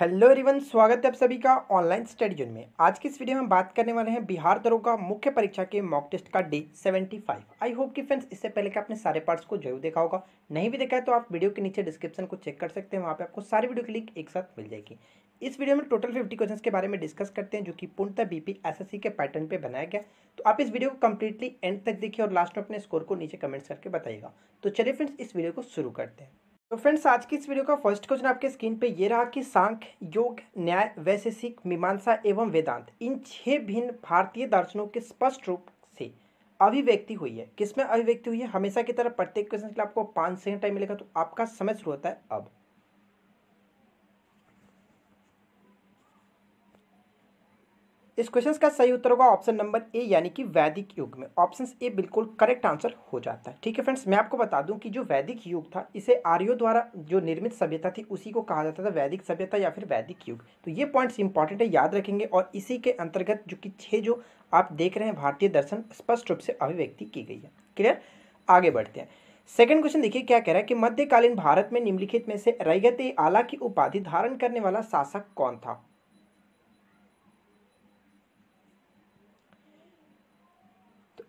hello everyone स्वागत है आप सभी का ऑनलाइन स्टडी जोन में आज की इस वीडियो में हम बात करने वाले हैं बिहार दरोगा मुख्य परीक्षा के मॉक टेस्ट का डे 75 आई होप कि फ्रेंड्स इससे पहले कि आपने सारे पार्ट्स को जरूर देखा होगा नहीं भी देखा है तो आप वीडियो के नीचे डिस्क्रिप्शन को चेक कर सकते हैं वहाँ पर आपको सारे वीडियो की लिंक एक साथ मिल जाएगी इस वीडियो में टोटल फिफ्टी क्वेश्चन के बारे में डिस्कस करते हैं जो कि पूर्णतः बी पी के पैटर्न पर बनाया गया तो आप इस वीडियो को कंप्लीटली एंड तक देखिए और लास्ट में अपने स्कोर को नीचे कमेंट्स करके बताइएगा तो चलिए फ्रेंड्स इस वीडियो को शुरू करते हैं तो फ्रेंड्स आज की इस वीडियो का फर्स्ट क्वेश्चन आपके स्क्रीन पे ये रहा कि सांख्य योग न्याय वैशेषिक मीमांसा एवं वेदांत इन छह भिन्न भारतीय दर्शनों के स्पष्ट रूप से अभिव्यक्ति हुई है किसमें अभिव्यक्ति हुई है हमेशा की तरह प्रत्येक क्वेश्चन के लिए आपको पाँच सेकंड टाइम मिलेगा तो आपका समय शुरू होता है अब इस क्वेश्चन का सही उत्तर होगा ऑप्शन नंबर ए यानी कि वैदिक युग में ऑप्शन ए बिल्कुल करेक्ट आंसर हो जाता है ठीक है फ्रेंड्स मैं आपको बता दूं कि जो वैदिक युग था इसे आर्यो द्वारा जो निर्मित सभ्यता थी उसी को कहा जाता था वैदिक सभ्यता या फिर वैदिक युग तो ये पॉइंट्स इंपॉर्टेंट है याद रखेंगे और इसी के अंतर्गत जो कि छः जो आप देख रहे हैं भारतीय दर्शन स्पष्ट रूप से अभिव्यक्ति की गई है क्लियर आगे बढ़ते हैं सेकेंड क्वेश्चन देखिए क्या कह रहा है कि मध्यकालीन भारत में निम्नलिखित में से रैगत आला की उपाधि धारण करने वाला शासक कौन था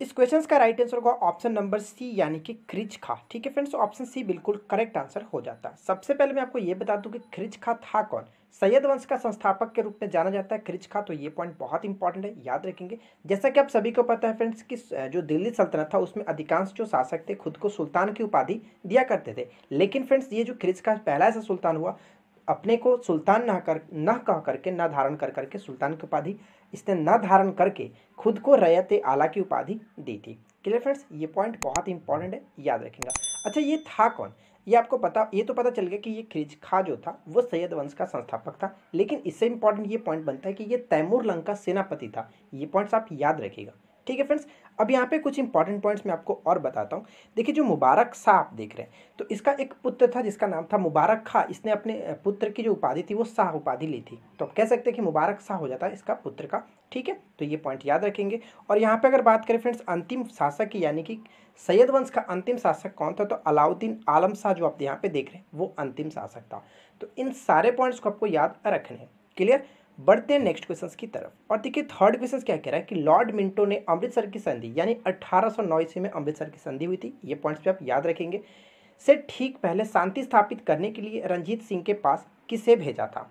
इस क्वेश्चन का राइट आंसर होगा ऑप्शन नंबर सी यानी कि खिरिज खा ठीक है फ्रेंड्स ऑप्शन सी बिल्कुल करेक्ट आंसर हो जाता है सबसे पहले मैं आपको ये बता दूं कि खिरिज खा था कौन सैयद वंश का संस्थापक के रूप में जाना जाता है खिरिज खा तो ये पॉइंट बहुत इंपॉर्टेंट है याद रखेंगे जैसा कि आप सभी को पता है फ्रेंड्स कि जो दिल्ली सल्तनत था उसमें अधिकांश जो शासक थे खुद को सुल्तान की उपाधि दिया करते थे लेकिन फ्रेंड्स ये जो खिरिज खा पहला ऐसा सुल्तान हुआ अपने को सुल्तान न कर न कह करके न धारण कर करके सुल्तान की उपाधि इसने न धारण करके खुद को रयत आला की उपाधि दी थी क्लियर फ्रेंड्स ये पॉइंट बहुत इंपॉर्टेंट है याद रखेंगे अच्छा ये था कौन ये आपको पता ये तो पता चल गया कि ये खिज खा जो था वो सैयद वंश का संस्थापक था लेकिन इससे इंपॉर्टेंट ये पॉइंट बनता है कि ये तैमूर लंग का सेनापति था ये पॉइंट्स आप याद रखिएगा ठीक है फ्रेंड्स अब यहाँ पे कुछ इंपॉर्टेंट पॉइंट्स मैं आपको और बताता हूँ देखिए जो मुबारक शाह आप देख रहे हैं तो इसका एक पुत्र था जिसका नाम था मुबारक खा इसने अपने पुत्र की जो उपाधि थी वो शाह उपाधि ली थी तो आप कह सकते हैं कि मुबारक शाह हो जाता है इसका पुत्र का ठीक है तो ये पॉइंट याद रखेंगे और यहाँ पर अगर बात करें फ्रेंड्स अंतिम शासक की यानी कि सैयद वंश का अंतिम शासक कौन था तो अलाउद्दीन आलम शाह जो आप यहाँ पे देख रहे हैं वो अंतिम शासक था तो इन सारे पॉइंट्स को आपको याद रखने क्लियर बढ़ते हैं नेक्स्ट क्वेश्चन की तरफ और देखिए थर्ड क्वेश्चन क्या कह रहा है कि लॉर्ड मिंटो ने अमृतसर की संधि यानी अठारह सौ ईस्वी में अमृतसर की संधि हुई थी ये पॉइंट्स भी आप याद रखेंगे से ठीक पहले शांति स्थापित करने के लिए रंजीत सिंह के पास किसे भेजा था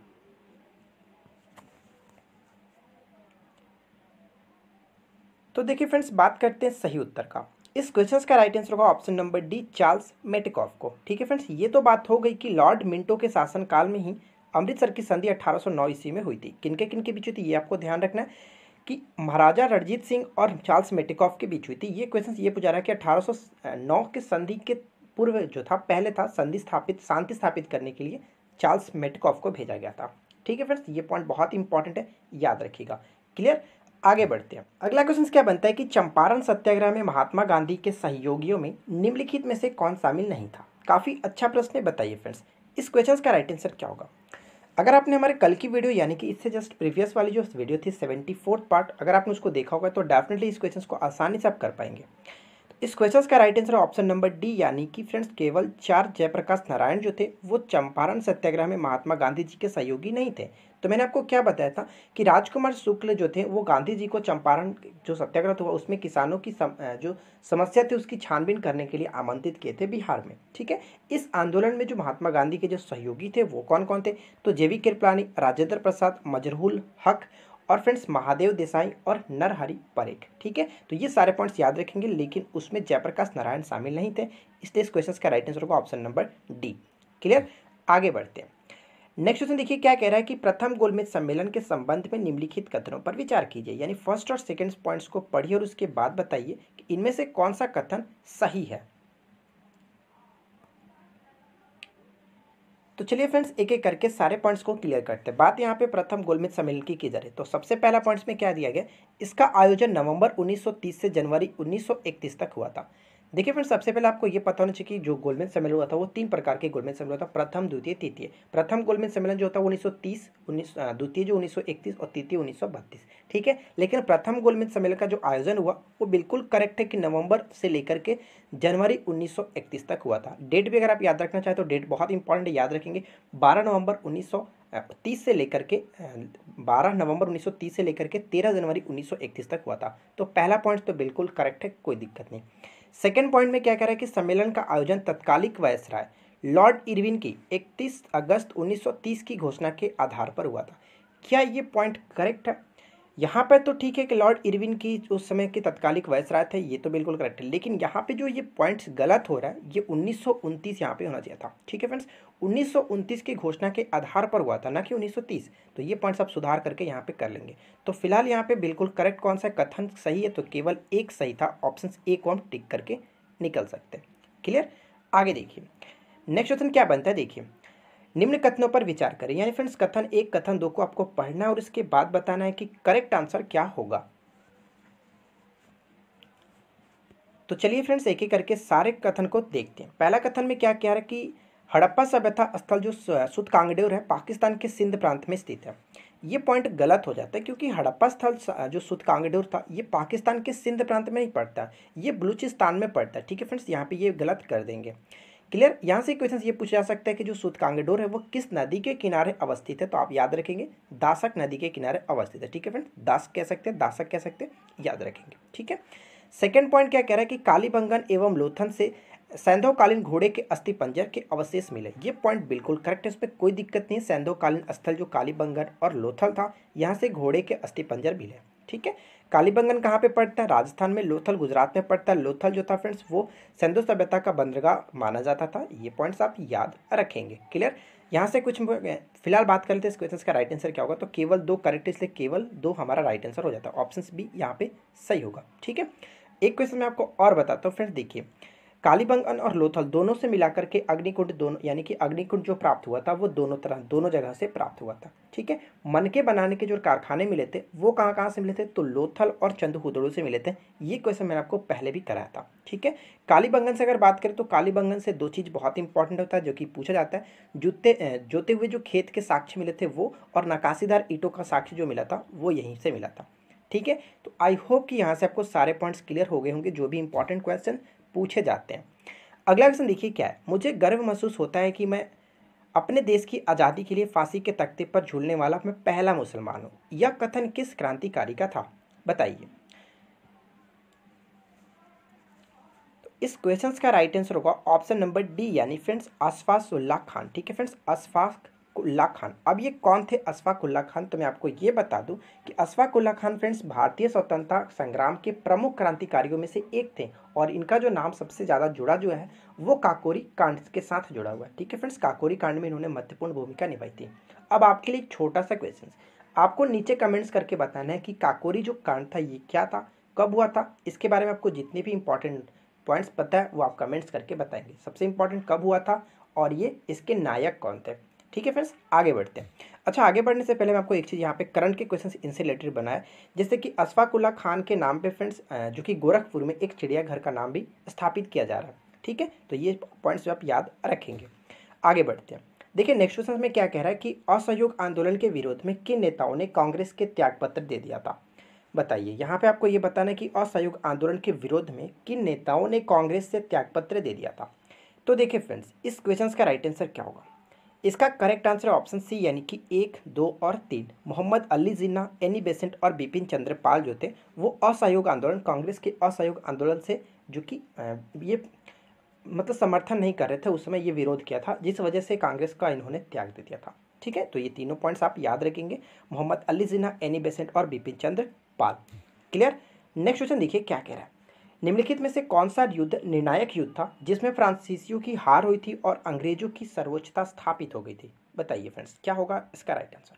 तो देखिए फ्रेंड्स बात करते हैं सही उत्तर का इस क्वेश्चन का राइट आंसर होगा option number D Charles Metcalfe को ठीक है फ्रेंड्स ये तो बात हो गई कि लॉर्ड मिंटो के शासनकाल में ही अमृतसर की संधि 1809 ईस्वी में हुई थी किनके किनके बीच हुई थी ये आपको ध्यान रखना है कि महाराजा रणजीत सिंह और चार्ल्स मेटिकॉफ के बीच हुई थी ये क्वेश्चन ये पूछा रहा है कि 1809 के संधि के पूर्व जो था पहले था संधि स्थापित शांति स्थापित करने के लिए चार्ल्स मेटिकॉफ को भेजा गया था ठीक है फ्रेंड्स ये पॉइंट बहुत इंपॉर्टेंट है याद रखिएगा क्लियर आगे बढ़ते हैं अगला क्वेश्चन क्या बनता है कि चंपारण सत्याग्रह में महात्मा गांधी के सहयोगियों में निम्नलिखित में से कौन शामिल नहीं था काफ़ी अच्छा प्रश्न है बताइए फ्रेंड्स इस क्वेश्चन का राइट आंसर क्या होगा अगर आपने हमारे कल की वीडियो यानी कि इससे जस्ट प्रीवियस वाली जो वीडियो थी सेवेंटी फोर्थ पार्ट अगर आपने उसको देखा होगा तो डेफिनेटली इस क्वेश्चन को आसानी से आप कर पाएंगे तो इस क्वेश्चन का right answer option number D यानी कि फ्रेंड्स केवल चार जयप्रकाश नारायण जो थे वो चंपारण सत्याग्रह में महात्मा गांधी जी के सहयोगी नहीं थे तो मैंने आपको क्या बताया था कि राजकुमार शुक्ल जो थे वो गांधी जी को चंपारण जो सत्याग्रह हुआ उसमें किसानों की सम, जो समस्या थी उसकी छानबीन करने के लिए आमंत्रित किए थे बिहार में ठीक है इस आंदोलन में जो महात्मा गांधी के जो सहयोगी थे वो कौन कौन थे तो जेवी कृपलानी राजेंद्र प्रसाद मजरहुल हक और फ्रेंड्स महादेव देसाई और नरहरि परेख ठीक है तो ये सारे पॉइंट्स याद रखेंगे लेकिन उसमें जयप्रकाश नारायण शामिल नहीं थे इसलिए इस क्वेश्चन का राइट आंसर होगा ऑप्शन नंबर डी क्लियर आगे बढ़ते हैं नेक्स्ट क्वेश्चन देखिए क्या कह रहा है कि प्रथम गोलमेज सम्मेलन के संबंध में निम्नलिखित कथनों पर विचार कीजिए यानी फर्स्ट और सेकंड पॉइंट्स को पढ़िए और उसके बाद बताइए कि इनमें से कौन सा कथन सही है तो चलिए फ्रेंड्स एक एक करके सारे पॉइंट्स को क्लियर करते हैं बात यहाँ पे प्रथम गोलमेज सम्मेलन की की जा रही है तो सबसे पहला पॉइंट्स में क्या दिया गया इसका आयोजन नवंबर 1930 से जनवरी 1931 तक हुआ था देखिए फ्रेंड सबसे पहले आपको ये पता होना चाहिए कि जो गोलमेज सम्मेलन हुआ था वो तीन प्रकार के गोलमेज सम्मेलन होता प्रथम द्वितीय तृतीय प्रथम गोलमेज सम्मेलन जो होता है उन्नीस सौ तीस उन्नीस द्वितीय जो उन्नीस सौ इकतीस और तृतीय उन्नीस सौ बत्तीस ठीक है लेकिन प्रथम गोलमेज सम्मेलन का जो आयोजन हुआ वो बिल्कुल करेक्ट है कि नवंबर से लेकर के जनवरी उन्नीस सौ इकतीस तक हुआ था डेट भी अगर आप याद रखना चाहें तो डेट बहुत इंपॉर्टेंट याद रखेंगे बारह नवंबर उन्नीस सौ तीस से लेकर के बारह नवंबर 1930 से लेकर के तेरह जनवरी 1931 तक हुआ था तो पहला पॉइंट तो बिल्कुल करेक्ट है कोई दिक्कत नहीं सेकेंड पॉइंट में क्या कह रहा है कि सम्मेलन का आयोजन तत्कालिक वायसराय लॉर्ड इरविन की 31 अगस्त 1930 की घोषणा के आधार पर हुआ था क्या ये पॉइंट करेक्ट है यहाँ पर तो ठीक है कि लॉर्ड इरविन की उस समय के तत्कालिक राय थे ये तो बिल्कुल करेक्ट है लेकिन यहाँ पे जो ये पॉइंट्स गलत हो रहा है ये उन्नीस सौ यहाँ पे होना चाहिए था ठीक है फ्रेंड्स उन्नीस की घोषणा के आधार पर हुआ था ना कि 1930 तो ये पॉइंट्स आप सुधार करके यहाँ पे कर लेंगे तो फिलहाल यहाँ पे बिल्कुल करेक्ट कौन सा कथन सही है तो केवल एक सही था ऑप्शन ए को हम टिक करके निकल सकते हैं क्लियर आगे देखिए नेक्स्ट क्वेश्चन क्या बनता है देखिए निम्न कथनों पर विचार करें यानी फ्रेंड्स कथन एक कथन दो को आपको पढ़ना है और इसके बाद बताना है कि करेक्ट आंसर क्या होगा तो चलिए फ्रेंड्स एक एक करके सारे कथन को देखते हैं पहला कथन में क्या कह रहा है कि हड़प्पा सभ्यता स्थल जो कांगडेर है पाकिस्तान के सिंध प्रांत में स्थित है ये पॉइंट गलत हो जाता है क्योंकि हड़प्पा स्थल जो कांगडेर था ये पाकिस्तान के सिंध प्रांत में नहीं पड़ता ये बलूचिस्तान में पड़ता है ठीक है फ्रेंड्स यहाँ पे ये गलत कर देंगे क्लियर यहाँ से क्वेश्चन ये पूछा जा सकता है कि जो सुतकांगडोर है वो किस नदी के किनारे अवस्थित है तो आप याद रखेंगे दासक नदी के किनारे अवस्थित है ठीक है फ्रेंड दास कह सकते हैं दासक कह सकते हैं याद रखेंगे ठीक है सेकेंड पॉइंट क्या कह रहा है कि कालीबंगन एवं लोथन से सैंधवकालीन घोड़े के अस्थि पंजर के अवशेष मिले ये पॉइंट बिल्कुल करेक्ट है उस पर कोई दिक्कत नहीं है सैंधवकालीन स्थल जो कालीबंगन और लोथल था यहाँ से घोड़े के अस्थि पंजर मिले ठीक है कालीबंगन कहाँ पे पड़ता है राजस्थान में लोथल गुजरात में पड़ता है लोथल जो था फ्रेंड्स वो सिंधु सभ्यता का बंदरगाह माना जाता था ये पॉइंट्स आप याद रखेंगे क्लियर यहाँ से कुछ फिलहाल बात कर लेते हैं इस क्वेश्चन का राइट आंसर क्या होगा तो केवल दो करेक्ट इसलिए केवल दो हमारा राइट आंसर हो जाता है ऑप्शन भी यहाँ पे सही होगा ठीक है एक क्वेश्चन मैं आपको और बताता हूँ फ्रेंड्स देखिए कालीबंगन और लोथल दोनों से मिलाकर के अग्निकुंड दोनों यानी कि अग्निकुंड जो प्राप्त हुआ था वो दोनों तरह दोनों जगह से प्राप्त हुआ था ठीक है मन के बनाने के जो कारखाने मिले थे वो कहाँ कहाँ से मिले थे तो लोथल और चंदहुदड़ो से मिले थे ये क्वेश्चन मैंने आपको पहले भी कराया था ठीक है कालीबंगन से अगर बात करें तो कालीबंगन से दो चीज़ बहुत इंपॉर्टेंट होता है जो कि पूछा जाता है जूते जोते हुए जो खेत के साक्ष्य मिले थे वो और नकाशीदार ईटों का साक्ष्य जो मिला था वो यहीं से मिला था ठीक है तो आई होप कि यहाँ से आपको सारे पॉइंट्स क्लियर हो गए होंगे जो भी इंपॉर्टेंट क्वेश्चन पूछे जाते हैं अगला क्वेश्चन देखिए क्या है मुझे गर्व महसूस होता है कि मैं अपने देश की आज़ादी के लिए फांसी के तख्ते पर झूलने वाला मैं पहला मुसलमान हूँ यह कथन किस क्रांतिकारी का था बताइए तो इस क्वेश्चन का राइट आंसर होगा ऑप्शन नंबर डी यानी फ्रेंड्स अशफाक उल्लाह खान ठीक है फ्रेंड्स अशफाक अशफाकुल्ला खान अब ये कौन थे अशफाकुल्ला खान तो मैं आपको ये बता दूं कि अशफाकुल्ला खान फ्रेंड्स भारतीय स्वतंत्रता संग्राम के प्रमुख क्रांतिकारियों में से एक थे और इनका जो नाम सबसे ज़्यादा जुड़ा जो है वो काकोरी कांड के साथ जुड़ा हुआ है ठीक है फ्रेंड्स काकोरी कांड में इन्होंने महत्वपूर्ण भूमिका निभाई थी अब आपके लिए एक छोटा सा क्वेश्चन आपको नीचे कमेंट्स करके बताना है कि काकोरी जो कांड था ये क्या था कब हुआ था इसके बारे में आपको जितने भी इंपॉर्टेंट पॉइंट्स पता है वो आप कमेंट्स करके बताएंगे सबसे इंपॉर्टेंट कब हुआ था और ये इसके नायक कौन थे ठीक है फ्रेंड्स आगे बढ़ते हैं अच्छा आगे बढ़ने से पहले मैं आपको एक चीज़ यहाँ पे करंट के क्वेश्चन इनसे रिलेटेड बनाया जैसे कि अशफाकुल्ला खान के नाम पे फ्रेंड्स जो कि गोरखपुर में एक चिड़ियाघर का नाम भी स्थापित किया जा रहा है ठीक है तो ये पॉइंट्स जो आप याद रखेंगे आगे बढ़ते हैं देखिए नेक्स्ट क्वेश्चन में क्या कह रहा है कि असहयोग आंदोलन के विरोध में किन नेताओं ने कांग्रेस के त्यागपत्र दे दिया था बताइए यहाँ पे आपको ये बताना है कि असहयोग आंदोलन के विरोध में किन नेताओं ने कांग्रेस से त्यागपत्र दे दिया था तो देखिए फ्रेंड्स इस क्वेश्चन का राइट आंसर क्या होगा इसका करेक्ट आंसर है ऑप्शन सी यानी कि एक दो और तीन मोहम्मद अली जिन्ना एनी बेसेंट और बिपिन चंद्र पाल जो थे वो असहयोग आंदोलन कांग्रेस के असहयोग आंदोलन से जो कि ये मतलब समर्थन नहीं कर रहे थे उस समय ये विरोध किया था जिस वजह से कांग्रेस का इन्होंने त्याग दे दिया था ठीक है तो ये तीनों पॉइंट्स आप याद रखेंगे मोहम्मद अली जिन्ना एनी बेसेंट और Bipin Chandra Pal clear next question देखिए क्या कह रहा है निम्नलिखित में से कौन सा युद्ध निर्णायक युद्ध था जिसमें फ्रांसीसियों की हार हुई थी और अंग्रेजों की सर्वोच्चता स्थापित हो गई थी बताइए फ्रेंड्स क्या होगा इसका राइट आंसर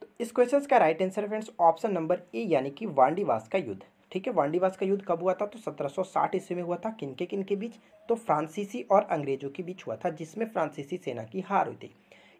तो इस क्वेश्चन का right answer friends option number A यानी कि वांडीवास का युद्ध ठीक है वांडीवास का युद्ध कब हुआ था तो 1760 ईस्वी में हुआ था किनके किनके बीच तो फ्रांसीसी और अंग्रेजों के बीच हुआ था जिसमें फ्रांसीसी सेना की हार हुई थी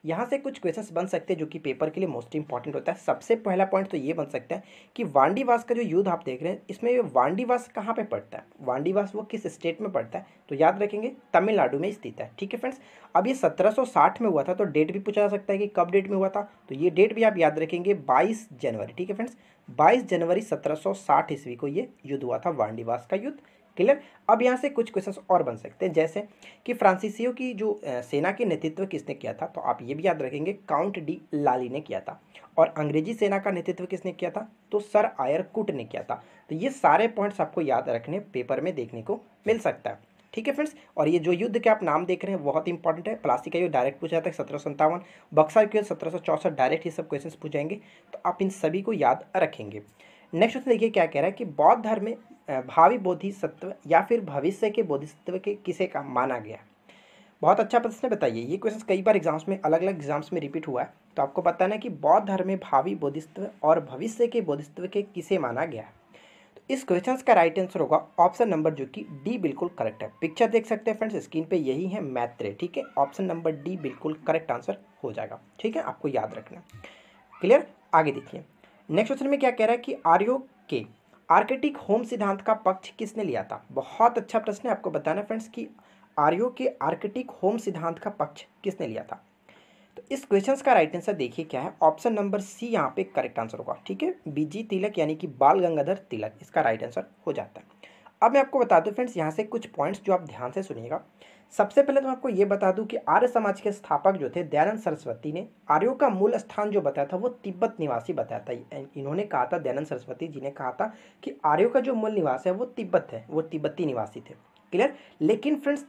यहाँ से कुछ क्वेश्चंस बन सकते हैं जो कि पेपर के लिए मोस्ट इंपॉर्टेंट होता है सबसे पहला पॉइंट तो ये बन सकता है कि वांडीवास का जो युद्ध आप देख रहे हैं इसमें वांडीवास कहाँ पे पड़ता है वांडीवास वो किस स्टेट में पड़ता है तो याद रखेंगे तमिलनाडु में स्थित है ठीक है फ्रेंड्स अब ये सत्रह में हुआ था तो डेट भी पूछा जा सकता है कि कब डेट में हुआ था तो ये डेट भी आप याद रखेंगे बाईस जनवरी ठीक है फ्रेंड्स बाईस जनवरी सत्रह ईस्वी को ये युद्ध हुआ था वांडीवास का युद्ध क्लियर अब यहाँ से कुछ क्वेश्चंस और बन सकते हैं जैसे कि फ्रांसीसियो की जो सेना के नेतृत्व किसने किया था तो आप ये भी याद रखेंगे काउंट डी लाली ने किया था और अंग्रेजी सेना का नेतृत्व किसने किया था तो सर आयर कुट ने किया था तो ये सारे पॉइंट्स आपको याद रखने पेपर में देखने को मिल सकता है ठीक है फ्रेंड्स और ये जो युद्ध के आप नाम देख रहे हैं बहुत इंपॉर्टेंट है प्लासी का युद्ध डायरेक्ट पूछा जाता है सत्रह सत्तावन बक्सर के सत्रह सौ चौसठ डायरेक्ट ये सब क्वेश्चन पूछाएंगे तो आप इन सभी को याद रखेंगे नेक्स्ट क्वेश्चन देखिए क्या कह रहा है कि बौद्ध धर्म में भावी बोधिसत्व या फिर भविष्य के बोधिसत्व के किसे का माना गया बहुत अच्छा प्रश्न बताइए ये क्वेश्चन कई बार एग्जाम्स में अलग अलग एग्जाम्स में रिपीट हुआ है तो आपको बताना है कि बौद्ध धर्म में भावी बोधिसत्व और भविष्य के बोधिसत्व के किसे माना गया है तो इस क्वेश्चन का राइट आंसर होगा ऑप्शन नंबर जो कि डी बिल्कुल करेक्ट है पिक्चर देख सकते हैं फ्रेंड्स स्क्रीन पे यही है मैत्रे ठीक है ऑप्शन नंबर डी बिल्कुल करेक्ट आंसर हो जाएगा ठीक है आपको याद रखना क्लियर आगे देखिए नेक्स्ट क्वेश्चन में क्या कह रहा है कि आर्यो के आर्किटिक होम सिद्धांत का पक्ष किसने लिया था बहुत अच्छा प्रश्न है आपको बताना फ्रेंड्स कि आर्यो के आर्किटिक होम सिद्धांत का पक्ष किसने लिया था तो इस क्वेश्चन का राइट आंसर देखिए क्या है ऑप्शन नंबर सी यहाँ पे करेक्ट आंसर होगा ठीक है बीजी तिलक यानी कि बाल गंगाधर तिलक इसका राइट आंसर हो जाता है अब मैं आपको बता दूँ फ्रेंड्स यहाँ से कुछ पॉइंट्स जो आप ध्यान से सुनिएगा सबसे पहले तो मैं आपको ये बता दूं कि आर्य समाज के स्थापक जो थे दयानंद सरस्वती ने आर्यों का मूल स्थान जो बताया था वो तिब्बत निवासी बताया था इन्होंने कहा था दयानंद सरस्वती जी ने कहा था कि आर्यों का जो मूल निवास है वो तिब्बत है वो तिब्बती निवासी थे क्लियर लेकिन फ्रेंड्स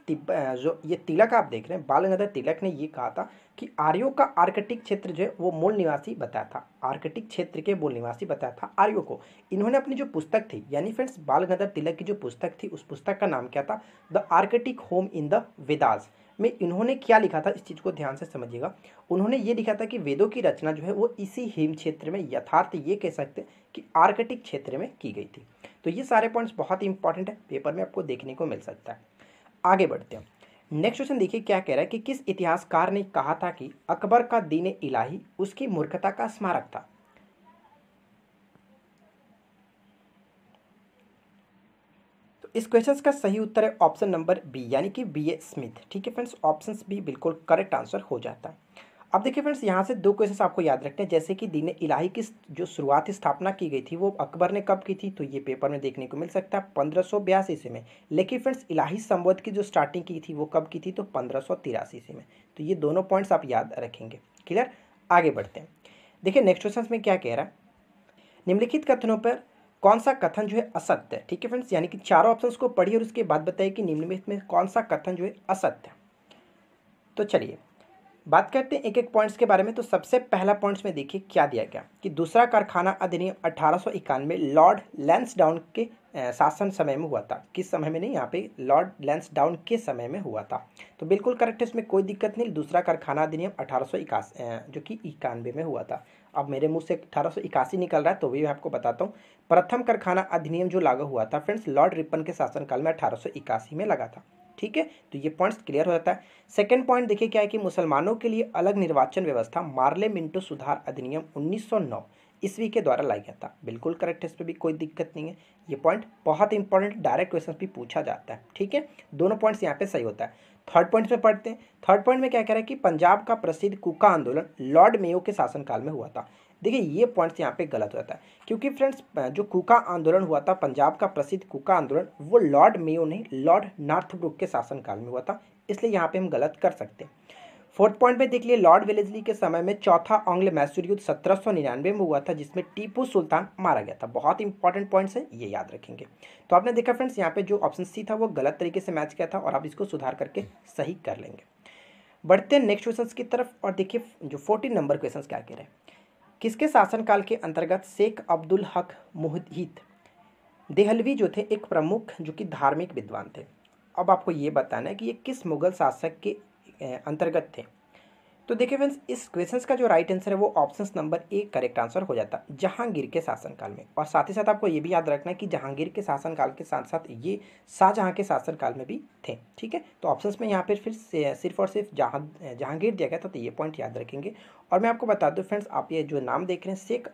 जो ये तिलक आप देख रहे हैं बाल गंगाधर तिलक ने ये कहा था कि आर्यो का आर्कटिक क्षेत्र जो है वो मूल निवासी बताया था आर्कटिक क्षेत्र के मूल निवासी बताया था आर्यो को इन्होंने अपनी जो पुस्तक थी यानी फ्रेंड्स बाल गंधर्व तिलक की जो पुस्तक थी उस पुस्तक का नाम क्या था the Arctic home in the Vedas में इन्होंने क्या लिखा था इस चीज़ को ध्यान से समझिएगा उन्होंने ये लिखा था कि वेदों की रचना जो है वो इसी हिम क्षेत्र में यथार्थ ये कह सकते कि आर्कटिक क्षेत्र में की गई थी तो ये सारे पॉइंट्स बहुत ही इंपॉर्टेंट है पेपर में आपको देखने को मिल सकता है आगे बढ़ते हैं नेक्स्ट क्वेश्चन देखिए क्या कह रहा है कि किस इतिहासकार ने कहा था कि अकबर का दीन इलाही उसकी मूर्खता का स्मारक था तो इस क्वेश्चन का सही उत्तर है ऑप्शन नंबर बी यानी कि बी ए स्मिथ ठीक है फ्रेंड्स ऑप्शन बी बिल्कुल करेक्ट आंसर हो जाता है अब देखिए फ्रेंड्स यहाँ से दो क्वेश्चन आपको याद रखते हैं जैसे कि दीन इलाही की जो शुरुआत स्थापना की गई थी वो अकबर ने कब की थी तो ये पेपर में देखने को मिल सकता है पंद्रह सौ बयासी ईस्वी में लेकिन फ्रेंड्स इलाही संबोध की जो स्टार्टिंग की थी वो कब की थी तो पंद्रह सौ तिरासी ईस्वी में तो ये दोनों पॉइंट्स आप याद रखेंगे क्लियर आगे बढ़ते हैं देखिए नेक्स्ट क्वेश्चन में क्या कह रहा है निम्नलिखित कथनों पर कौन सा कथन जो है असत्य है ठीक है फ्रेंड्स यानी कि चारों ऑप्शन को पढ़िए और उसके बाद बताइए कि निम्नलिखित में कौन सा कथन जो है असत्य है तो चलिए बात करते हैं एक एक पॉइंट्स के बारे में तो सबसे पहला पॉइंट्स में देखिए क्या दिया गया कि दूसरा कारखाना अधिनियम अठारह लॉर्ड लेंसडाउन के शासन समय में हुआ था किस समय में नहीं यहाँ पे लॉर्ड लेंसडाउन के समय में हुआ था तो बिल्कुल करेक्ट है इसमें कोई दिक्कत नहीं दूसरा कारखाना अधिनियम अठारह जो कि इक्यानवे में हुआ था अब मेरे मुँह से अठारह निकल रहा है तो भी मैं आपको बताता हूँ प्रथम कारखाना अधिनियम जो लागू हुआ था फ्रेंड्स लॉर्ड रिपन के शासनकाल में अठारह में लगा था ठीक है तो ये पॉइंट्स क्लियर हो जाता है सेकंड पॉइंट देखिए क्या है कि मुसलमानों के लिए अलग निर्वाचन व्यवस्था मार्लेमेंटो सुधार अधिनियम 1909 ईस्वी के द्वारा लाया गया था बिल्कुल करेक्ट है इस पर भी कोई दिक्कत नहीं है ये पॉइंट बहुत इंपॉर्टेंट डायरेक्ट क्वेश्चन भी पूछा जाता है ठीक है दोनों पॉइंट्स यहाँ पे सही होता है थर्ड पॉइंट में पढ़ते हैं थर्ड पॉइंट में क्या कह रहा है कि पंजाब का प्रसिद्ध कुका आंदोलन लॉर्ड मेयो के शासनकाल में हुआ था देखिए ये पॉइंट्स यहाँ पे गलत हो जाता है क्योंकि फ्रेंड्स जो कुका आंदोलन हुआ था पंजाब का प्रसिद्ध कुका आंदोलन वो लॉर्ड मेयो ने लॉर्ड नार्थब्रुक के शासनकाल में हुआ था इसलिए यहाँ पे हम गलत कर सकते हैं फोर्थ पॉइंट में देख लिए लॉर्ड विलेजली के समय में चौथा ऑंग्ल मैसूर युद्ध सत्रह सौ निन्यानवे में हुआ था जिसमें टीपू सुल्तान मारा गया था बहुत इंपॉर्टेंट पॉइंट्स हैं ये याद रखेंगे तो आपने देखा फ्रेंड्स यहाँ पे जो ऑप्शन सी था वो गलत तरीके से मैच किया था और आप इसको सुधार करके सही कर लेंगे बढ़ते हैं नेक्स्ट क्वेश्चन की तरफ और देखिए जो फोर्टीन नंबर क्वेश्चन क्या कह रहे हैं किसके शासनकाल के अंतर्गत शेख अब्दुल हक मुहित देहलवी जो थे एक प्रमुख जो कि धार्मिक विद्वान थे अब आपको ये बताना है कि ये किस मुग़ल शासक के अंतर्गत थे तो देखिए फ्रेंड्स इस क्वेश्चन का जो राइट आंसर है वो ऑप्शन नंबर एक करेक्ट आंसर हो जाता है जहांगीर के शासनकाल में और साथ ही साथ आपको ये भी याद रखना है कि जहांगीर के शासनकाल के साथ साथ ये शाहजहाँ के शासनकाल में भी थे ठीक है तो ऑप्शंस में यहाँ पर फिर सिर्फ और सिर्फ जहाँ जहांगीर दिया गया था तो ये पॉइंट याद रखेंगे और मैं आपको बता दूँ फ्रेंड्स आप ये जो नाम देख रहे हैं शेख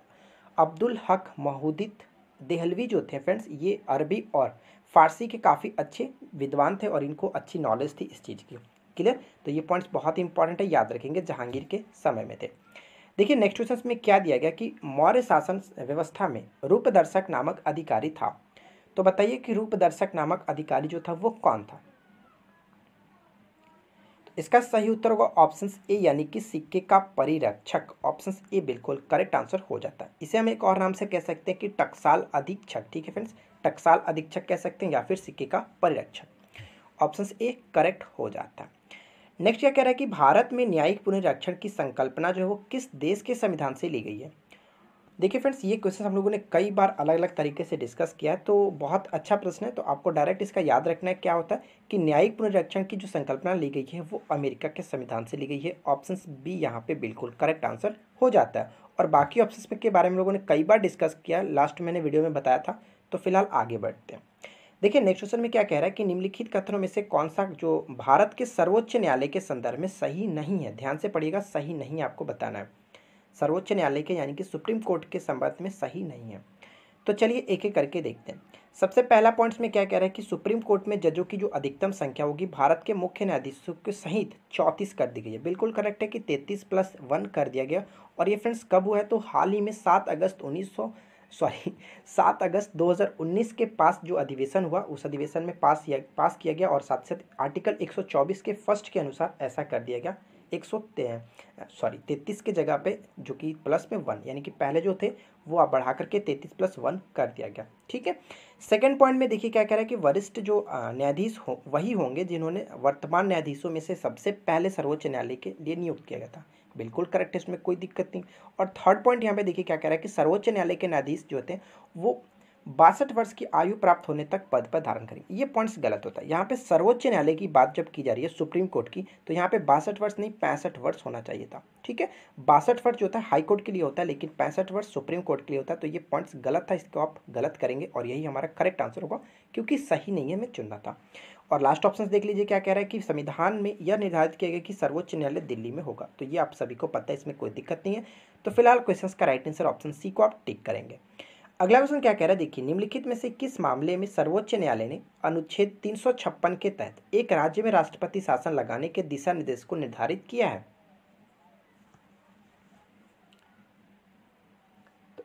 अब्दुल हक महुदित देहलवी जो थे फ्रेंड्स ये अरबी और फारसी के काफ़ी अच्छे विद्वान थे और इनको अच्छी नॉलेज थी इस चीज़ की क्लियर तो ये पॉइंट्स बहुत ही इंपॉर्टेंट है याद रखेंगे जहांगीर के समय में थे देखिए नेक्स्ट क्वेश्चन में क्या दिया गया कि मौर्य शासन व्यवस्था में रूपदर्शक नामक अधिकारी था तो बताइए कि रूपदर्शक नामक अधिकारी जो था वो कौन था तो इसका सही उत्तर होगा ऑप्शन ए यानी कि सिक्के का परिरक्षक ऑप्शन ए बिल्कुल करेक्ट आंसर हो जाता है इसे हम एक और नाम से कह सकते हैं कि टकसाल अधीक्षक ठीक है फ्रेंड्स टकसाल अधीक्षक कह सकते हैं या फिर सिक्के का परिरक्षक ऑप्शन ए करेक्ट हो जाता है नेक्स्ट क्या कह रहा है कि भारत में न्यायिक पुनरीक्षण की संकल्पना जो है वो किस देश के संविधान से ली गई है देखिए फ्रेंड्स ये क्वेश्चन हम लोगों ने कई बार अलग अलग तरीके से डिस्कस किया है तो बहुत अच्छा प्रश्न है तो आपको डायरेक्ट इसका याद रखना है क्या होता है कि न्यायिक पुनरीक्षण की जो संकल्पना ली गई है वो अमेरिका के संविधान से ली गई है ऑप्शन बी यहाँ पे बिल्कुल करेक्ट आंसर हो जाता है और बाकी ऑप्शन के बारे में लोगों ने कई बार डिस्कस किया लास्ट मैंने वीडियो में बताया था तो फिलहाल आगे बढ़ते हैं देखिए नेक्स्ट क्वेश्चन में क्या कह रहा है कि निम्नलिखित कथनों में से कौन सा जो भारत के सर्वोच्च न्यायालय के संदर्भ में सही नहीं है ध्यान से पढ़िएगा सही नहीं आपको बताना है सर्वोच्च न्यायालय के यानी कि सुप्रीम कोर्ट के संबंध में सही नहीं है तो चलिए एक एक करके देखते हैं सबसे पहला पॉइंट्स में क्या कह रहा है कि सुप्रीम कोर्ट में जजों की जो अधिकतम संख्या होगी भारत के मुख्य न्यायाधीशों के सहित चौंतीस कर दी गई है बिल्कुल करेक्ट है कि तैंतीस प्लस वन कर दिया गया और ये फ्रेंड्स कब हुआ है तो हाल ही में सात अगस्त उन्नीस सॉरी सात अगस्त 2019 के पास जो अधिवेशन हुआ उस अधिवेशन में पास किया पास किया गया और साथ साथ आर्टिकल 124 के फर्स्ट के अनुसार ऐसा कर दिया गया एक सौ सॉरी तैंतीस के जगह पे जो कि प्लस में वन यानी कि पहले जो थे वो आप बढ़ा करके तैंतीस प्लस वन कर दिया गया ठीक है सेकंड पॉइंट में देखिए क्या कह रहा है कि वरिष्ठ जो न्यायाधीश हो वही होंगे जिन्होंने वर्तमान न्यायाधीशों में से सबसे पहले सर्वोच्च न्यायालय के लिए नियुक्त किया गया था बिल्कुल करेक्ट है इसमें कोई दिक्कत नहीं और थर्ड पॉइंट यहाँ पे देखिए क्या कह रहा है कि सर्वोच्च न्यायालय के न्यायाधीश जो होते हैं वो बासठ वर्ष की आयु प्राप्त होने तक पद पर धारण करें ये पॉइंट्स गलत होता है यहाँ पे सर्वोच्च न्यायालय की बात जब की जा रही है सुप्रीम कोर्ट की तो यहाँ पे बासठ वर्ष नहीं पैंसठ वर्ष होना चाहिए था ठीक है बासठ वर्ष जो होता है हाई कोर्ट के लिए होता है लेकिन पैंसठ वर्ष सुप्रीम कोर्ट के लिए होता है तो ये पॉइंट्स गलत था इसको आप गलत करेंगे और यही हमारा करेक्ट आंसर होगा क्योंकि सही नहीं है मैं चुनना था और लास्ट ऑप्शन देख लीजिए क्या कह रहा है कि संविधान में यह निर्धारित किया गया कि सर्वोच्च न्यायालय दिल्ली में होगा तो ये आप सभी को पता है इसमें कोई दिक्कत नहीं है तो फिलहाल क्वेश्चन का राइट आंसर ऑप्शन सी को आप टिक करेंगे अगला क्वेश्चन क्या कह रहा है देखिए निम्नलिखित में से किस मामले में सर्वोच्च न्यायालय ने अनुच्छेद तीन के तहत एक राज्य में राष्ट्रपति शासन लगाने के दिशा निर्देश को निर्धारित किया है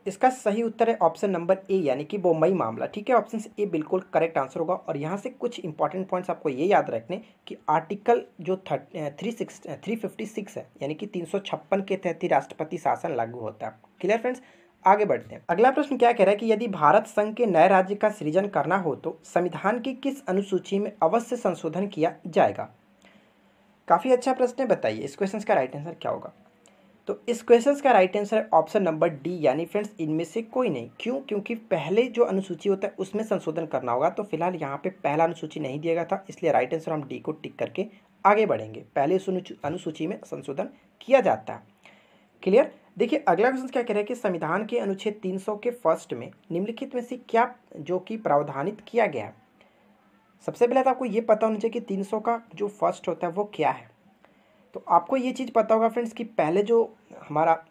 इसका सही उत्तर है ऑप्शन नंबर ए यानी कि बोम्बई मामला ठीक है ऑप्शन ए बिल्कुल करेक्ट आंसर होगा और यहाँ से कुछ इंपॉर्टेंट पॉइंट्स आपको ये याद रखने कि आर्टिकल जो three six three fifty six है यानी कि तीन सौ छप्पन के तहत ही राष्ट्रपति शासन लागू होता है क्लियर फ्रेंड्स आगे बढ़ते हैं अगला प्रश्न क्या कह रहा है कि यदि भारत संघ के नए राज्य का सृजन करना हो तो संविधान की किस अनुसूची में अवश्य संशोधन किया जाएगा काफ़ी अच्छा प्रश्न है बताइए इस क्वेश्चन का राइट आंसर क्या होगा तो इस क्वेश्चन का राइट आंसर है ऑप्शन नंबर डी यानी फ्रेंड्स इनमें से कोई नहीं क्यों क्योंकि पहले जो अनुसूची होता है उसमें संशोधन करना होगा तो फिलहाल यहाँ पे पहला अनुसूची नहीं दिया गया था इसलिए राइट आंसर हम डी को टिक करके आगे बढ़ेंगे पहले उस अनुसूची में संशोधन किया जाता है क्लियर देखिए अगला क्वेश्चन क्या कह रहे हैं कि संविधान के अनुच्छेद तीन के फर्स्ट में निम्नलिखित में से क्या जो कि प्रावधानित किया गया है सबसे पहले तो आपको ये पता होना चाहिए कि तीन का जो फर्स्ट होता है वो क्या है तो आपको ये चीज़ पता होगा फ्रेंड्स कि पहले जो हमारा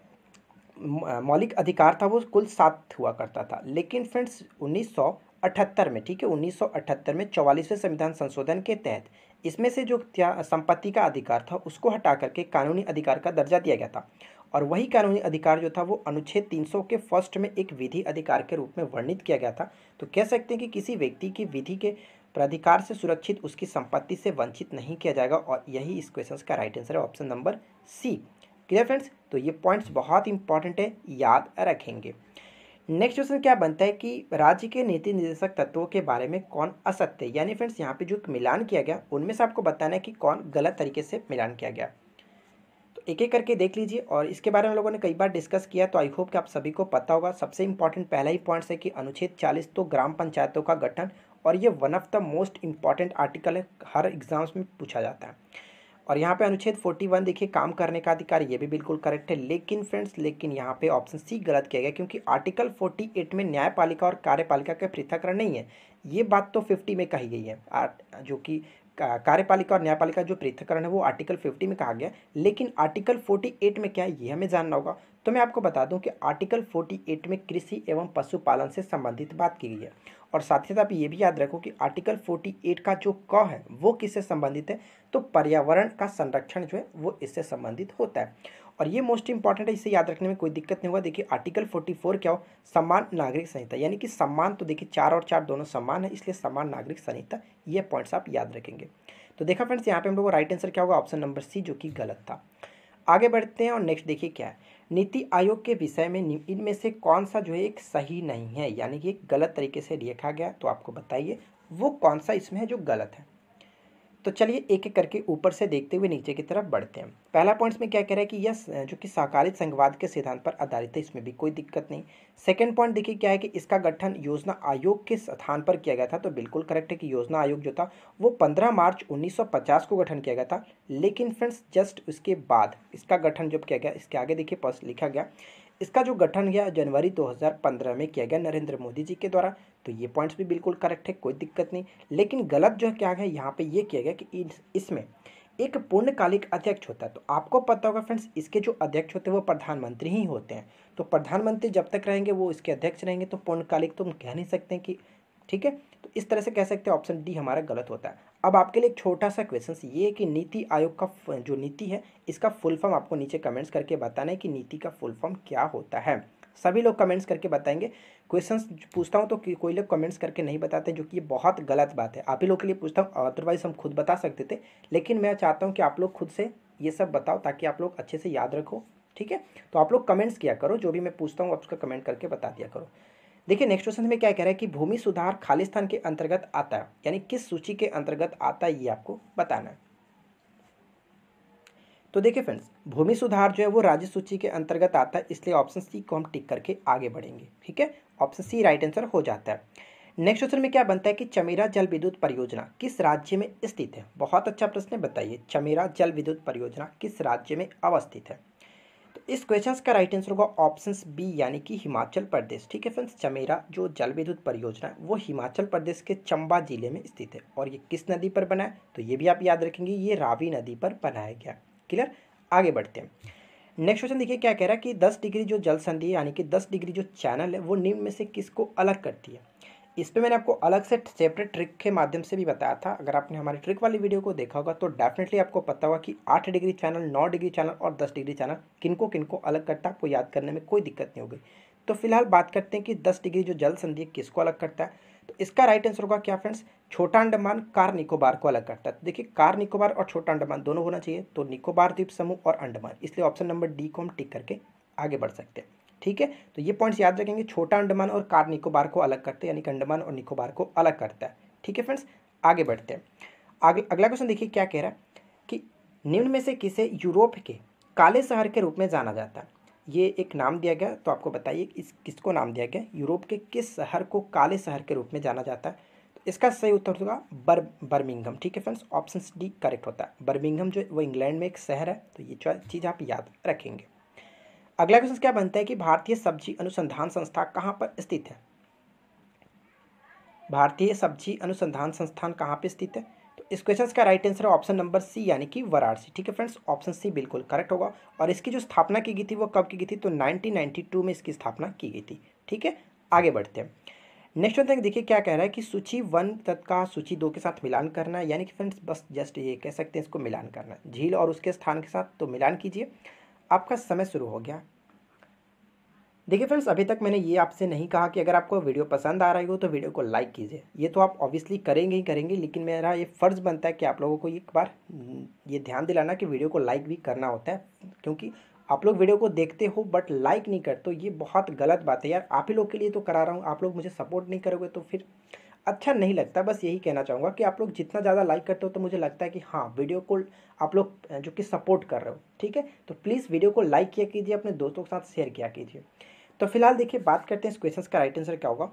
मौलिक अधिकार था वो कुल सात हुआ करता था लेकिन फ्रेंड्स 1978 में ठीक है 1978 में चौवालीसवें संविधान संशोधन के तहत इसमें से जो संपत्ति का अधिकार था उसको हटा करके कानूनी अधिकार का दर्जा दिया गया था और वही कानूनी अधिकार जो था वो अनुच्छेद 300 के फर्स्ट में एक विधि अधिकार के रूप में वर्णित किया गया था तो कह सकते हैं कि किसी व्यक्ति की विधि के प्राधिकार से सुरक्षित उसकी संपत्ति से वंचित नहीं किया जाएगा और यही इस क्वेश्चन का राइट आंसर है option number C clear friends तो ये पॉइंट्स बहुत इंपॉर्टेंट है याद रखेंगे नेक्स्ट क्वेश्चन क्या बनता है कि राज्य के नीति निर्देशक तत्वों के बारे में कौन असत्य यानी फ्रेंड्स यहाँ पे जो मिलान किया गया उनमें से आपको बताना है कि कौन गलत तरीके से मिलान किया गया तो एक एक करके देख लीजिए और इसके बारे में लोगों ने कई बार डिस्कस किया तो आई होप कि आप सभी को पता होगा सबसे इंपॉर्टेंट पहला ही पॉइंट्स है कि अनुच्छेद चालीस तो ग्राम पंचायतों का गठन और ये one of the most important article है हर एग्ज़ाम्स में पूछा जाता है और यहाँ पे अनुच्छेद 41 देखिए काम करने का अधिकार ये भी बिल्कुल करेक्ट है लेकिन फ्रेंड्स लेकिन यहाँ पे ऑप्शन सी गलत किया गया क्योंकि आर्टिकल 48 में न्यायपालिका और कार्यपालिका का पृथकरण नहीं है ये बात तो 50 में कही गई है जो कि कार्यपालिका और न्यायपालिका जो पृथकरण है वो आर्टिकल 50 में कहा गया लेकिन आर्टिकल 48 में क्या है ये हमें जानना होगा तो मैं आपको बता दूं कि आर्टिकल 48 में कृषि एवं पशुपालन से संबंधित बात की गई है और साथ ही साथ आप ये भी याद रखो कि आर्टिकल 48 का जो क है वो किससे संबंधित है तो पर्यावरण का संरक्षण जो है वो इससे संबंधित होता है और ये मोस्ट इंपॉर्टेंट है इसे याद रखने में कोई दिक्कत नहीं होगा देखिए आर्टिकल 44 क्या हो सम्मान नागरिक संहिता यानी कि सम्मान तो देखिए चार और चार दोनों सम्मान है इसलिए सम्मान नागरिक संहिता ये पॉइंट्स आप याद रखेंगे तो देखा फ्रेंड्स यहाँ पे हम लोग को राइट आंसर क्या होगा ऑप्शन नंबर सी जो कि गलत था आगे बढ़ते हैं और नेक्स्ट देखिए क्या है नीति आयोग के विषय में इनमें से कौन सा जो है एक सही नहीं है यानी कि एक गलत तरीके से लिखा गया तो आपको बताइए वो कौन सा इसमें है जो गलत है तो चलिए एक एक करके ऊपर से देखते हुए नीचे की तरफ बढ़ते हैं पहला पॉइंट में क्या कह रहा है कि यस जो कि साकालिक संघवाद के सिद्धांत पर आधारित है इसमें भी कोई दिक्कत नहीं सेकंड पॉइंट देखिए क्या है कि इसका गठन योजना आयोग के स्थान पर किया गया था तो बिल्कुल करेक्ट है कि योजना आयोग जो था वो पंद्रह मार्च उन्नीस को गठन किया गया था लेकिन फ्रेंड्स जस्ट उसके बाद इसका गठन जब किया गया इसके आगे देखिए लिखा गया इसका जो गठन गया जनवरी 2015 में किया गया नरेंद्र मोदी जी के द्वारा तो ये पॉइंट्स भी बिल्कुल करेक्ट है कोई दिक्कत नहीं लेकिन गलत जो क्या है यहाँ पे ये किया गया कि इसमें एक पूर्णकालिक अध्यक्ष होता है तो आपको पता होगा फ्रेंड्स इसके जो अध्यक्ष होते हैं वो प्रधानमंत्री ही होते हैं तो प्रधानमंत्री जब तक रहेंगे वो इसके अध्यक्ष रहेंगे तो पूर्णकालिक तो हम कह नहीं सकते कि ठीक है तो इस तरह से कह सकते हैं ऑप्शन डी हमारा गलत होता है अब आपके लिए एक छोटा सा क्वेश्चन ये है कि नीति आयोग का जो नीति है इसका फुल फॉर्म आपको नीचे कमेंट्स करके बताना है कि नीति का फुल फॉर्म क्या होता है सभी लोग कमेंट्स करके बताएंगे क्वेश्चन पूछता हूँ तो कोई लोग कमेंट्स करके नहीं बताते जो कि ये बहुत गलत बात है आप ही लोग के लिए पूछता हूँ अदरवाइज हम खुद बता सकते थे लेकिन मैं चाहता हूँ कि आप लोग खुद से ये सब बताओ ताकि आप लोग अच्छे से याद रखो ठीक है तो आप लोग कमेंट्स किया करो जो भी मैं पूछता हूँ आप उसका कमेंट करके बता दिया करो देखिए नेक्स्ट क्वेश्चन में क्या कह रहा है कि भूमि सुधार खालिस्तान के अंतर्गत आता है यानी किस सूची के अंतर्गत आता है ये आपको बताना है तो देखिए फ्रेंड्स भूमि सुधार जो है वो राज्य सूची के अंतर्गत आता है इसलिए ऑप्शन सी को हम टिक करके आगे बढ़ेंगे ठीक है ऑप्शन सी राइट आंसर हो जाता है नेक्स्ट क्वेश्चन में क्या बनता है कि चमेरा जल विद्युत परियोजना किस राज्य में स्थित है बहुत अच्छा प्रश्न है बताइए चमेरा जल विद्युत परियोजना किस राज्य में अवस्थित है तो इस क्वेश्चन का राइट आंसर होगा ऑप्शन बी यानी कि हिमाचल प्रदेश ठीक है फ्रेंड्स चमेरा जो जल विद्युत परियोजना है वो हिमाचल प्रदेश के चंबा जिले में स्थित है और ये किस नदी पर बना है तो ये भी आप याद रखेंगे ये रावी नदी पर बनाया गया क्लियर आगे बढ़ते हैं नेक्स्ट क्वेश्चन देखिए क्या कह रहा है कि दस डिग्री जो जल संधि यानी कि दस डिग्री जो चैनल है वो निम्न में से किसको अलग करती है इस पर मैंने आपको अलग से सेपरेट ट्रिक के माध्यम से भी बताया था अगर आपने हमारी ट्रिक वाली वीडियो को देखा होगा तो डेफिनेटली आपको पता होगा कि आठ डिग्री चैनल नौ डिग्री चैनल और दस डिग्री चैनल किनको किनको अलग करता है आपको याद करने में कोई दिक्कत नहीं होगी तो फिलहाल बात करते हैं कि दस डिग्री जो जल संधि है किसको अलग करता है तो इसका राइट आंसर होगा क्या फ्रेंड्स छोटा अंडमान कार निकोबार को अलग करता है तो देखिए कार निकोबार और छोटा अंडमान दोनों होना चाहिए तो निकोबार द्वीप समूह और अंडमान इसलिए ऑप्शन नंबर डी को हम टिक करके आगे बढ़ सकते हैं ठीक है तो ये पॉइंट्स याद रखेंगे छोटा अंडमान और कार निकोबार को अलग करते हैं यानी कि अंडमान और निकोबार को अलग करता है ठीक है फ्रेंड्स आगे बढ़ते हैं आगे अगला क्वेश्चन देखिए क्या कह रहा है कि निम्न में से किसे यूरोप के काले शहर के रूप में जाना जाता है ये एक नाम दिया गया तो आपको बताइए इस किसको नाम दिया गया यूरोप के किस शहर को काले शहर के रूप में जाना जाता है तो इसका सही उत्तर होगा बर बर्मिंगम ठीक है फ्रेंड्स ऑप्शन डी करेक्ट होता है बर्मिंगम जो वो इंग्लैंड में एक शहर है तो ये चीज़ आप याद रखेंगे अगला क्वेश्चन क्या बनता है कि भारतीय सब्जी अनुसंधान संस्था कहाँ पर स्थित है भारतीय सब्जी अनुसंधान संस्थान कहाँ पर स्थित है तो इस क्वेश्चन का राइट आंसर है ऑप्शन नंबर सी यानी कि वाराणसी ठीक है फ्रेंड्स ऑप्शन सी बिल्कुल करेक्ट होगा और इसकी जो स्थापना की गई थी वो कब की गई थी तो नाइनटीन में इसकी स्थापना की गई थी ठीक है आगे बढ़ते हैं नेक्स्ट क्वेश्चन देखिए क्या कह रहा है कि सूची वन तथा सूची दो के साथ मिलान करना यानी कि फ्रेंड्स बस जस्ट ये कह सकते हैं इसको मिलान करना झील और उसके स्थान के साथ तो मिलान कीजिए आपका समय शुरू हो गया देखिए फ्रेंड्स अभी तक मैंने ये आपसे नहीं कहा कि अगर आपको वीडियो पसंद आ रही हो तो वीडियो को लाइक कीजिए ये तो आप ऑब्वियसली करेंगे ही करेंगे लेकिन मेरा ये फ़र्ज़ बनता है कि आप लोगों को एक बार ये ध्यान दिलाना कि वीडियो को लाइक भी करना होता है क्योंकि आप लोग वीडियो को देखते हो बट लाइक नहीं करते तो ये बहुत गलत बात है यार आप ही लोग के लिए तो करा रहा हूँ आप लोग मुझे सपोर्ट नहीं करोगे तो फिर अच्छा नहीं लगता बस यही कहना चाहूँगा कि आप लोग जितना ज़्यादा लाइक करते हो तो मुझे लगता है कि हाँ वीडियो को आप लोग जो कि सपोर्ट कर रहे हो ठीक है तो प्लीज़ वीडियो को लाइक किया कीजिए अपने दोस्तों के साथ शेयर किया कीजिए तो फिलहाल देखिए बात करते हैं इस क्वेश्चन का राइट आंसर क्या होगा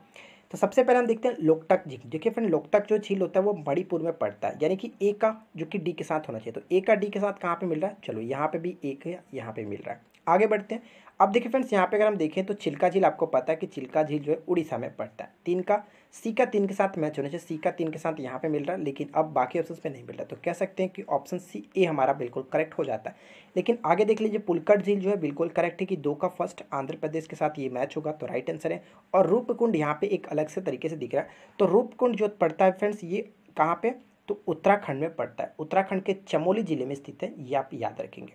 तो सबसे पहले हम देखते हैं लोकटक झील देखिए फ्रेंड लोकटक जो झील होता है वो मणिपुर में पड़ता है यानी कि ए का जो कि डी के साथ होना चाहिए तो ए का डी के साथ कहाँ पे मिल रहा है चलो यहाँ पे भी एक यहाँ पे मिल रहा है आगे बढ़ते हैं अब देखिए फ्रेंड्स यहाँ पे अगर हम देखें तो चिल्का झील आपको पता है कि चिल्का झील जो है उड़ीसा में पड़ता है तीन का सी का तीन के साथ मैच होना चाहिए सी का तीन के साथ यहाँ पे मिल रहा है लेकिन अब बाकी ऑप्शन पे नहीं मिल रहा तो कह सकते हैं कि ऑप्शन सी ए हमारा बिल्कुल करेक्ट हो जाता है लेकिन आगे देख लीजिए पुलकट झील जो है बिल्कुल करेक्ट है कि दो का फर्स्ट आंध्र प्रदेश के साथ ये मैच होगा तो राइट आंसर है और रूपकुंड यहाँ पर एक अलग से तरीके से दिख रहा है तो रूपकुंड जो पड़ता है फ्रेंड्स ये कहाँ पर तो उत्तराखंड में पड़ता है उत्तराखंड के चमोली ज़िले में स्थित है ये आप याद रखेंगे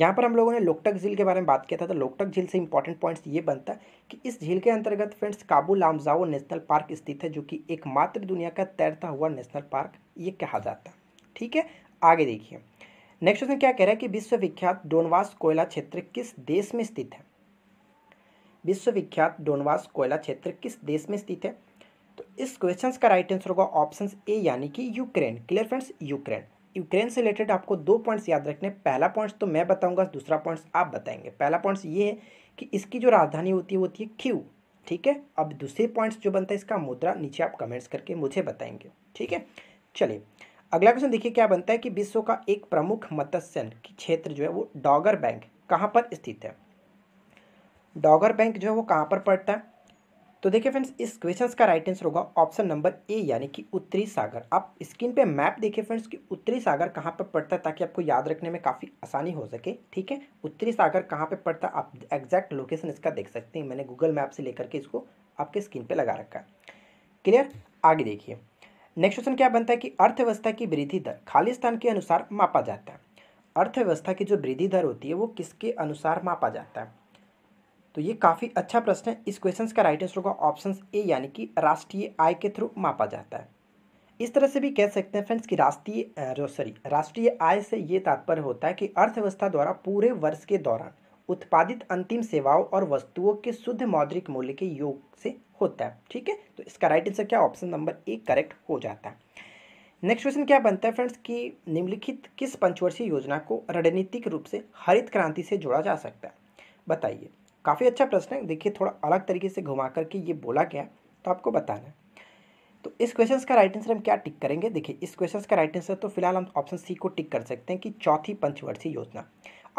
यहाँ पर हम लोगों ने लोकटक झील के बारे में बात किया था तो लोकटक झील से इंपॉर्टेंट पॉइंट्स ये बनता है कि इस झील के अंतर्गत फ्रेंड्स काबू लामजाओ नेशनल पार्क स्थित है जो कि एकमात्र दुनिया का तैरता हुआ नेशनल पार्क ये कहा जाता है ठीक है आगे देखिए नेक्स्ट क्वेश्चन क्या कह रहा है कि विश्वविख्यात डोनवास कोयला क्षेत्र किस देश में स्थित है विश्वविख्यात डोनवास कोयला क्षेत्र किस देश में स्थित है तो इस क्वेश्चन का राइट आंसर होगा ऑप्शन ए यानी कि Ukraine clear friends Ukraine Ukraine से रिलेटेड आपको दो पॉइंट्स याद रखने पहला पॉइंट्स तो मैं बताऊंगा दूसरा पॉइंट्स आप बताएंगे पहला पॉइंट्स ये है कि इसकी जो राजधानी होती है वो होती है क्यू ठीक है अब दूसरे पॉइंट्स जो बनता है इसका मुद्रा नीचे आप कमेंट्स करके मुझे बताएंगे ठीक है चलिए अगला क्वेश्चन देखिए क्या बनता है कि विश्व का एक प्रमुख मत्स्य क्षेत्र जो है वो डॉगर बैंक कहाँ पर स्थित है डॉगर बैंक जो है वो कहाँ पर पड़ता है तो देखिए फ्रेंड्स इस क्वेश्चन का राइट आंसर होगा ऑप्शन नंबर ए यानी कि उत्तरी सागर आप स्क्रीन पे मैप देखिए फ्रेंड्स कि उत्तरी सागर कहाँ पर पड़ता है ताकि आपको याद रखने में काफ़ी आसानी हो सके ठीक है उत्तरी सागर कहाँ पर पड़ता है आप एग्जैक्ट लोकेशन इसका देख सकते हैं मैंने गूगल मैप से लेकर के इसको आपके स्क्रीन पर लगा रखा है क्लियर आगे देखिए नेक्स्ट क्वेश्चन क्या बनता है कि अर्थव्यवस्था की वृद्धि दर खालिस्तान के अनुसार मापा जाता है अर्थव्यवस्था की जो वृद्धि दर होती है वो किसके अनुसार मापा जाता है तो ये काफ़ी अच्छा प्रश्न है इस क्वेश्चन का राइट आंसर होगा ऑप्शन ए यानी कि राष्ट्रीय आय के थ्रू मापा जाता है इस तरह से भी कह सकते हैं फ्रेंड्स कि राष्ट्रीय सॉरी राष्ट्रीय आय से ये तात्पर्य होता है कि अर्थव्यवस्था द्वारा पूरे वर्ष के दौरान उत्पादित अंतिम सेवाओं और वस्तुओं के शुद्ध मौद्रिक मूल्य के योग से होता है ठीक है तो इसका राइट आंसर क्या ऑप्शन नंबर ए करेक्ट हो जाता है नेक्स्ट क्वेश्चन क्या बनता है फ्रेंड्स कि निम्नलिखित किस पंचवर्षीय योजना को रणनीतिक रूप से हरित क्रांति से जोड़ा जा सकता है बताइए काफ़ी अच्छा प्रश्न है देखिए थोड़ा अलग तरीके से घुमा करके ये बोला गया तो आपको बताना है तो इस क्वेश्चन का राइट आंसर हम क्या टिक करेंगे देखिए इस क्वेश्चन का राइट आंसर तो फिलहाल हम ऑप्शन सी को टिक कर सकते हैं कि चौथी पंचवर्षीय योजना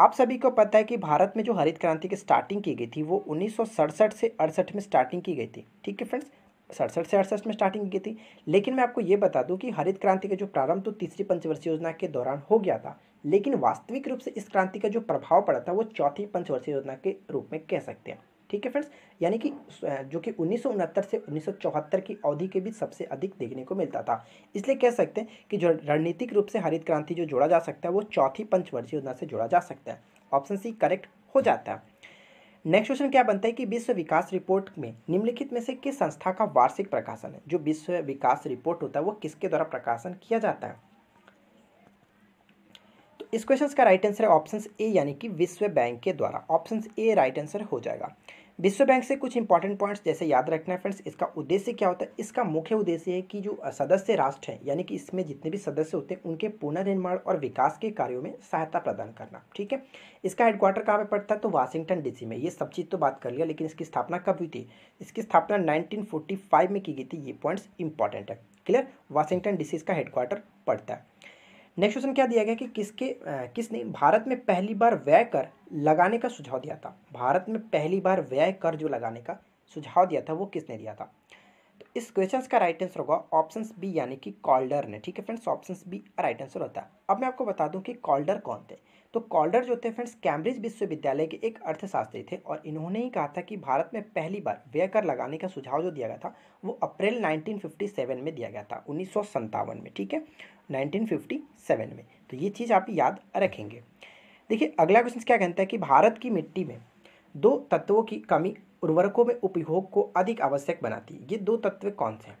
आप सभी को पता है कि भारत में जो हरित क्रांति की स्टार्टिंग की गई थी वो उन्नीस से अड़सठ में स्टार्टिंग की गई थी ठीक है फ्रेंड्स सड़सठ से अड़सठ में स्टार्टिंग की थी लेकिन मैं आपको ये बता दूं कि हरित क्रांति का जो प्रारंभ तो तीसरी पंचवर्षीय योजना के दौरान हो गया था लेकिन वास्तविक रूप से इस क्रांति का जो प्रभाव पड़ा था वो चौथी पंचवर्षीय योजना के रूप में कह सकते हैं ठीक है फ्रेंड्स यानी कि जो कि उन्नीस से उन्नीस की अवधि के बीच सबसे अधिक देखने को मिलता था इसलिए कह सकते हैं कि जो रणनीतिक रूप से हरित क्रांति जो जोड़ा जा सकता है वो चौथी पंचवर्षीय योजना से जोड़ा जा सकता है ऑप्शन सी करेक्ट हो जाता है नेक्स्ट क्वेश्चन क्या बनता है कि विश्व विकास रिपोर्ट में निम्नलिखित में से किस संस्था का वार्षिक प्रकाशन है जो विश्व विकास रिपोर्ट होता है वो किसके द्वारा प्रकाशन किया जाता है इस क्वेश्चन का राइट आंसर है ऑप्शन ए यानी कि विश्व बैंक के द्वारा ऑप्शन ए राइट आंसर हो जाएगा विश्व बैंक से कुछ इंपॉर्टेंट पॉइंट्स जैसे याद रखना है फ्रेंड्स इसका उद्देश्य क्या होता है इसका मुख्य उद्देश्य है कि जो सदस्य राष्ट्र हैं यानी कि इसमें जितने भी सदस्य होते हैं उनके पुनर्निर्माण और विकास के कार्यों में सहायता प्रदान करना ठीक है इसका हेडक्वार्टर कहाँ पे पड़ता है तो वाशिंगटन डीसी में ये सब चीज़ तो बात कर लिया लेकिन इसकी स्थापना कब हुई थी इसकी स्थापना नाइनटीन में की गई थी ये पॉइंट्स इंपॉर्टेंट है क्लियर वाशिंगटन डी सी इसका हेडक्वार्टर पड़ता है नेक्स्ट क्वेश्चन क्या दिया गया कि किसके किसने भारत में पहली बार व्यय कर लगाने का सुझाव दिया था भारत में पहली बार व्यय कर जो लगाने का सुझाव दिया था वो किसने दिया था तो इस क्वेश्चन का राइट आंसर होगा ऑप्शन बी यानी कि कॉल्डर ने ठीक है friends option B right answer होता है अब मैं आपको बता दूँ कि कॉल्डर कौन थे तो कॉल्डर जो थे फ्रेंड्स कैम्ब्रिज विश्वविद्यालय के एक अर्थशास्त्री थे और इन्होंने ही कहा था कि भारत में पहली बार व्यय कर लगाने का सुझाव जो दिया गया था वो अप्रैल 1957 में दिया गया था उन्नीस में ठीक है 1957 में तो ये चीज़ आप याद रखेंगे देखिए अगला क्वेश्चन क्या कहता है कि भारत की मिट्टी में दो तत्वों की कमी उर्वरकों में उपयोग को अधिक आवश्यक बनाती है ये दो तत्व कौन से हैं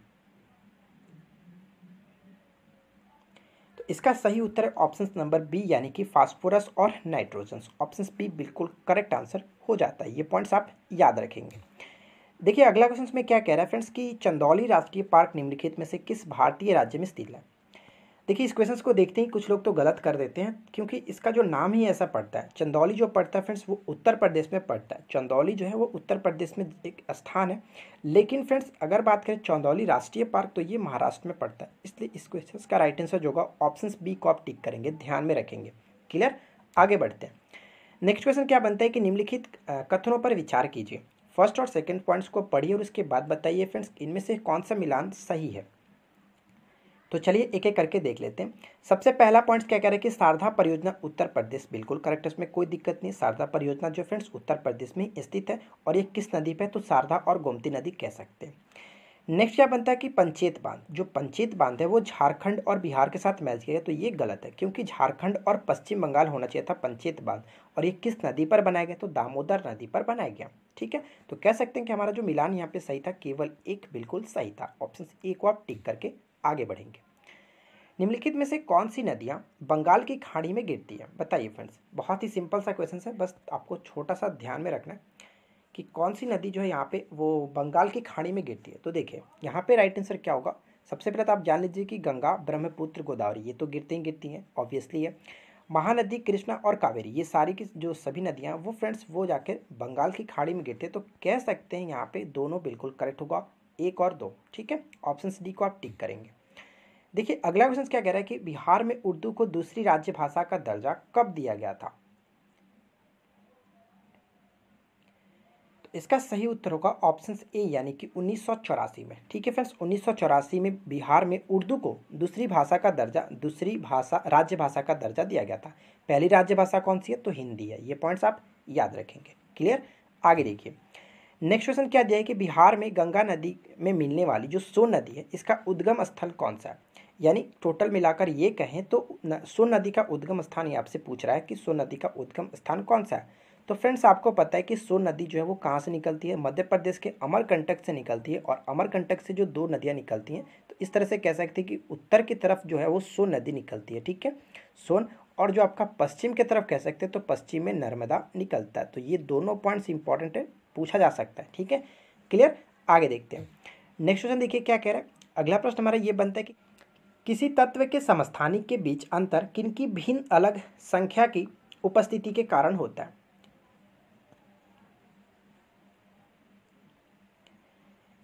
तो इसका सही उत्तर है ऑप्शन नंबर बी यानी कि फास्फोरस और नाइट्रोजन ऑप्शन बी बिल्कुल करेक्ट आंसर हो जाता है ये पॉइंट्स आप याद रखेंगे देखिए अगला क्वेश्चन में क्या कह रहा है फ्रेंड्स कि चंदौली राष्ट्रीय पार्क निम्नलिखित में से किस भारतीय राज्य में स्थित है देखिए इस क्वेश्चन को देखते ही कुछ लोग तो गलत कर देते हैं क्योंकि इसका जो नाम ही ऐसा पड़ता है चंदौली जो पड़ता है फ्रेंड्स वो उत्तर प्रदेश में पड़ता है चंदौली जो है वो उत्तर प्रदेश में एक स्थान है लेकिन फ्रेंड्स अगर बात करें चंदौली राष्ट्रीय पार्क तो ये महाराष्ट्र में पड़ता है इसलिए इस क्वेश्चन का राइट आंसर जो होगा ऑप्शन बी को आप टिक करेंगे ध्यान में रखेंगे क्लियर आगे बढ़ते हैं नेक्स्ट क्वेश्चन क्या बनता है कि निम्नलिखित कथनों पर विचार कीजिए फर्स्ट और सेकेंड पॉइंट्स को पढ़िए और उसके बाद बताइए फ्रेंड्स इनमें से कौन सा मिलान सही है तो चलिए एक एक करके देख लेते हैं सबसे पहला पॉइंट क्या कह रहे हैं कि शारदा परियोजना उत्तर प्रदेश बिल्कुल करेक्ट इसमें कोई दिक्कत नहीं शारदा परियोजना जो फ्रेंड्स उत्तर प्रदेश में स्थित है और ये किस नदी पर तो शारदा और गोमती नदी कह सकते हैं नेक्स्ट क्या बनता है कि पंचेत बांध जो पंचेत बांध है वो झारखंड और बिहार के साथ मैच किया गया तो ये गलत है क्योंकि झारखंड और पश्चिम बंगाल होना चाहिए था पंचेत बांध और ये किस नदी पर बनाया गया तो दामोदर नदी पर बनाया गया ठीक है तो कह सकते हैं कि हमारा जो मिलान यहाँ पे सही था केवल एक बिल्कुल सही था ऑप्शन ए को आप टिक करके आगे बढ़ेंगे निम्नलिखित में से कौन सी नदियाँ बंगाल की खाड़ी में गिरती है बताइए फ्रेंड्स बहुत ही सिंपल सा क्वेश्चन है बस आपको छोटा सा ध्यान में रखना है कि कौन सी नदी जो है यहाँ पे वो बंगाल की खाड़ी में गिरती है तो देखिए यहाँ पे राइट आंसर क्या होगा सबसे पहले तो आप जान लीजिए कि गंगा ब्रह्मपुत्र गोदावरी ये तो गिरती ही गिरती हैं ऑब्वियसली है महानदी कृष्णा और कावेरी ये सारी की जो सभी नदियाँ वो फ्रेंड्स वो जाकर बंगाल की खाड़ी में गिरते हैं तो कह सकते हैं यहाँ पे दोनों बिल्कुल करेक्ट होगा एक और दो ठीक है ऑप्शन डी को आप टिक करेंगे देखिए अगला क्वेश्चन क्या कह रहा है कि बिहार में उर्दू को दूसरी राज्य भाषा का दर्जा कब दिया गया था तो इसका सही उत्तर होगा ऑप्शन ए यानी कि उन्नीस में ठीक है फ्रेंड्स उन्नीस में बिहार में उर्दू को दूसरी भाषा का दर्जा दूसरी भाषा राज्य भाषा का दर्जा दिया गया था पहली राज्य भाषा कौन सी है तो हिंदी है ये पॉइंट्स आप याद रखेंगे क्लियर आगे देखिए नेक्स्ट क्वेश्चन क्या दिया है कि बिहार में गंगा नदी में मिलने वाली जो सोन नदी है इसका उद्गम स्थल कौन सा है यानी टोटल मिलाकर ये कहें तो सोन नदी का उद्गम स्थान ये आपसे पूछ रहा है कि सोन नदी का उद्गम स्थान कौन सा है तो फ्रेंड्स आपको पता है कि सोन नदी जो है वो कहाँ से निकलती है मध्य प्रदेश के अमरकंटक से निकलती है और अमरकंटक से जो दो नदियाँ निकलती हैं तो इस तरह से कह सकते हैं कि उत्तर की तरफ जो है वो सोन नदी निकलती है ठीक है सोन और जो आपका पश्चिम की तरफ कह सकते हैं तो पश्चिम में नर्मदा निकलता है तो ये दोनों पॉइंट्स इंपॉर्टेंट है पूछा जा सकता है ठीक है क्लियर आगे देखते हैं नेक्स्ट क्वेश्चन देखिए क्या कह रहा है अगला प्रश्न हमारा ये बनता है कि किसी तत्व के समस्थानिक के बीच अंतर किनकी भिन्न अलग संख्या की उपस्थिति के कारण होता है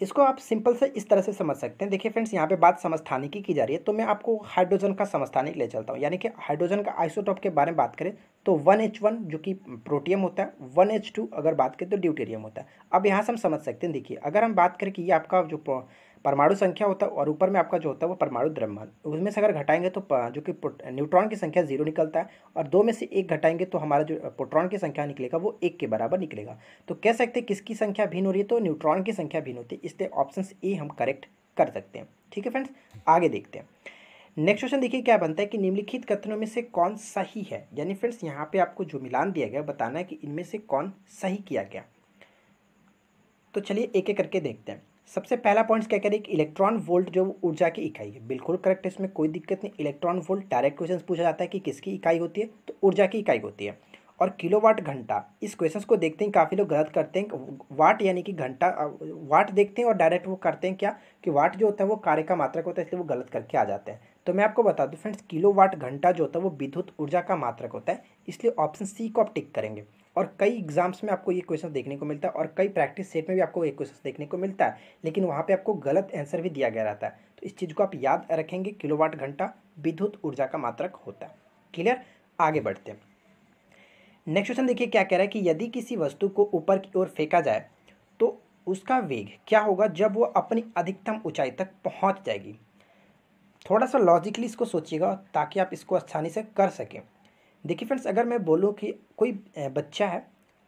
इसको आप सिंपल से इस तरह से समझ सकते हैं देखिए फ्रेंड्स यहाँ पे बात समस्थानिक की की जा रही है तो मैं आपको हाइड्रोजन का समस्थानिक ले चलता हूँ यानी कि हाइड्रोजन का आइसोटॉप के बारे में बात करें तो 1H1 जो कि प्रोटियम होता है 1H2 अगर बात करें तो ड्यूटेरियम होता है अब यहाँ से हम समझ सकते हैं देखिए अगर हम बात करें कि ये आपका जो परमाणु संख्या होता है और ऊपर में आपका जो होता है वो परमाणु द्रव्यमान उसमें से अगर घटाएंगे तो जो कि न्यूट्रॉन की संख्या जीरो निकलता है और दो में से एक घटाएंगे तो हमारा जो प्रोट्रॉन की संख्या निकलेगा वो एक के बराबर निकलेगा तो कह सकते हैं किसकी संख्या भिन्न हो रही है तो न्यूट्रॉन की संख्या भिन्न होती है इसलिए ऑप्शन ए हम करेक्ट कर सकते हैं ठीक है फ्रेंड्स आगे देखते हैं नेक्स्ट क्वेश्चन देखिए क्या बनता है कि निम्नलिखित कथनों में से कौन सही है यानी फ्रेंड्स यहाँ पे आपको जो मिलान दिया गया बताना है कि इनमें से कौन सही किया गया तो चलिए एक एक करके देखते हैं सबसे पहला पॉइंट क्या कह कि इलेक्ट्रॉन वोल्ट जो ऊर्जा की इकाई है बिल्कुल करेक्ट है इसमें कोई दिक्कत नहीं इलेक्ट्रॉन वोल्ट डायरेक्ट क्वेश्चन पूछा जाता है कि किसकी इकाई होती है तो ऊर्जा की इकाई होती है और किलोवाट घंटा इस क्वेश्चन को देखते हैं काफ़ी लोग गलत करते हैं वाट यानी कि घंटा वाट देखते हैं और डायरेक्ट वो करते हैं क्या कि वाट जो होता है वो कार्य का मात्रक होता है इसलिए वो गलत करके आ जाते हैं तो मैं आपको बता दूं फ्रेंड्स किलो वाट घंटा जो होता है वो विद्युत ऊर्जा का मात्रक होता है इसलिए ऑप्शन सी को आप टिक करेंगे और कई एग्जाम्स में आपको ये क्वेश्चन देखने को मिलता है और कई प्रैक्टिस सेट में भी आपको ये क्वेश्चन देखने को मिलता है लेकिन वहाँ पर आपको गलत आंसर भी दिया गया रहता है तो इस चीज़ को आप याद रखेंगे किलोवाट घंटा विद्युत ऊर्जा का मात्रक होता है क्लियर आगे बढ़ते हैं नेक्स्ट क्वेश्चन देखिए क्या कह रहा है कि यदि किसी वस्तु को ऊपर की ओर फेंका जाए तो उसका वेग क्या होगा जब वो अपनी अधिकतम ऊँचाई तक पहुँच जाएगी थोड़ा सा लॉजिकली इसको सोचिएगा ताकि आप इसको आसानी से कर सकें देखिए फ्रेंड्स अगर मैं बोलूँ कि कोई बच्चा है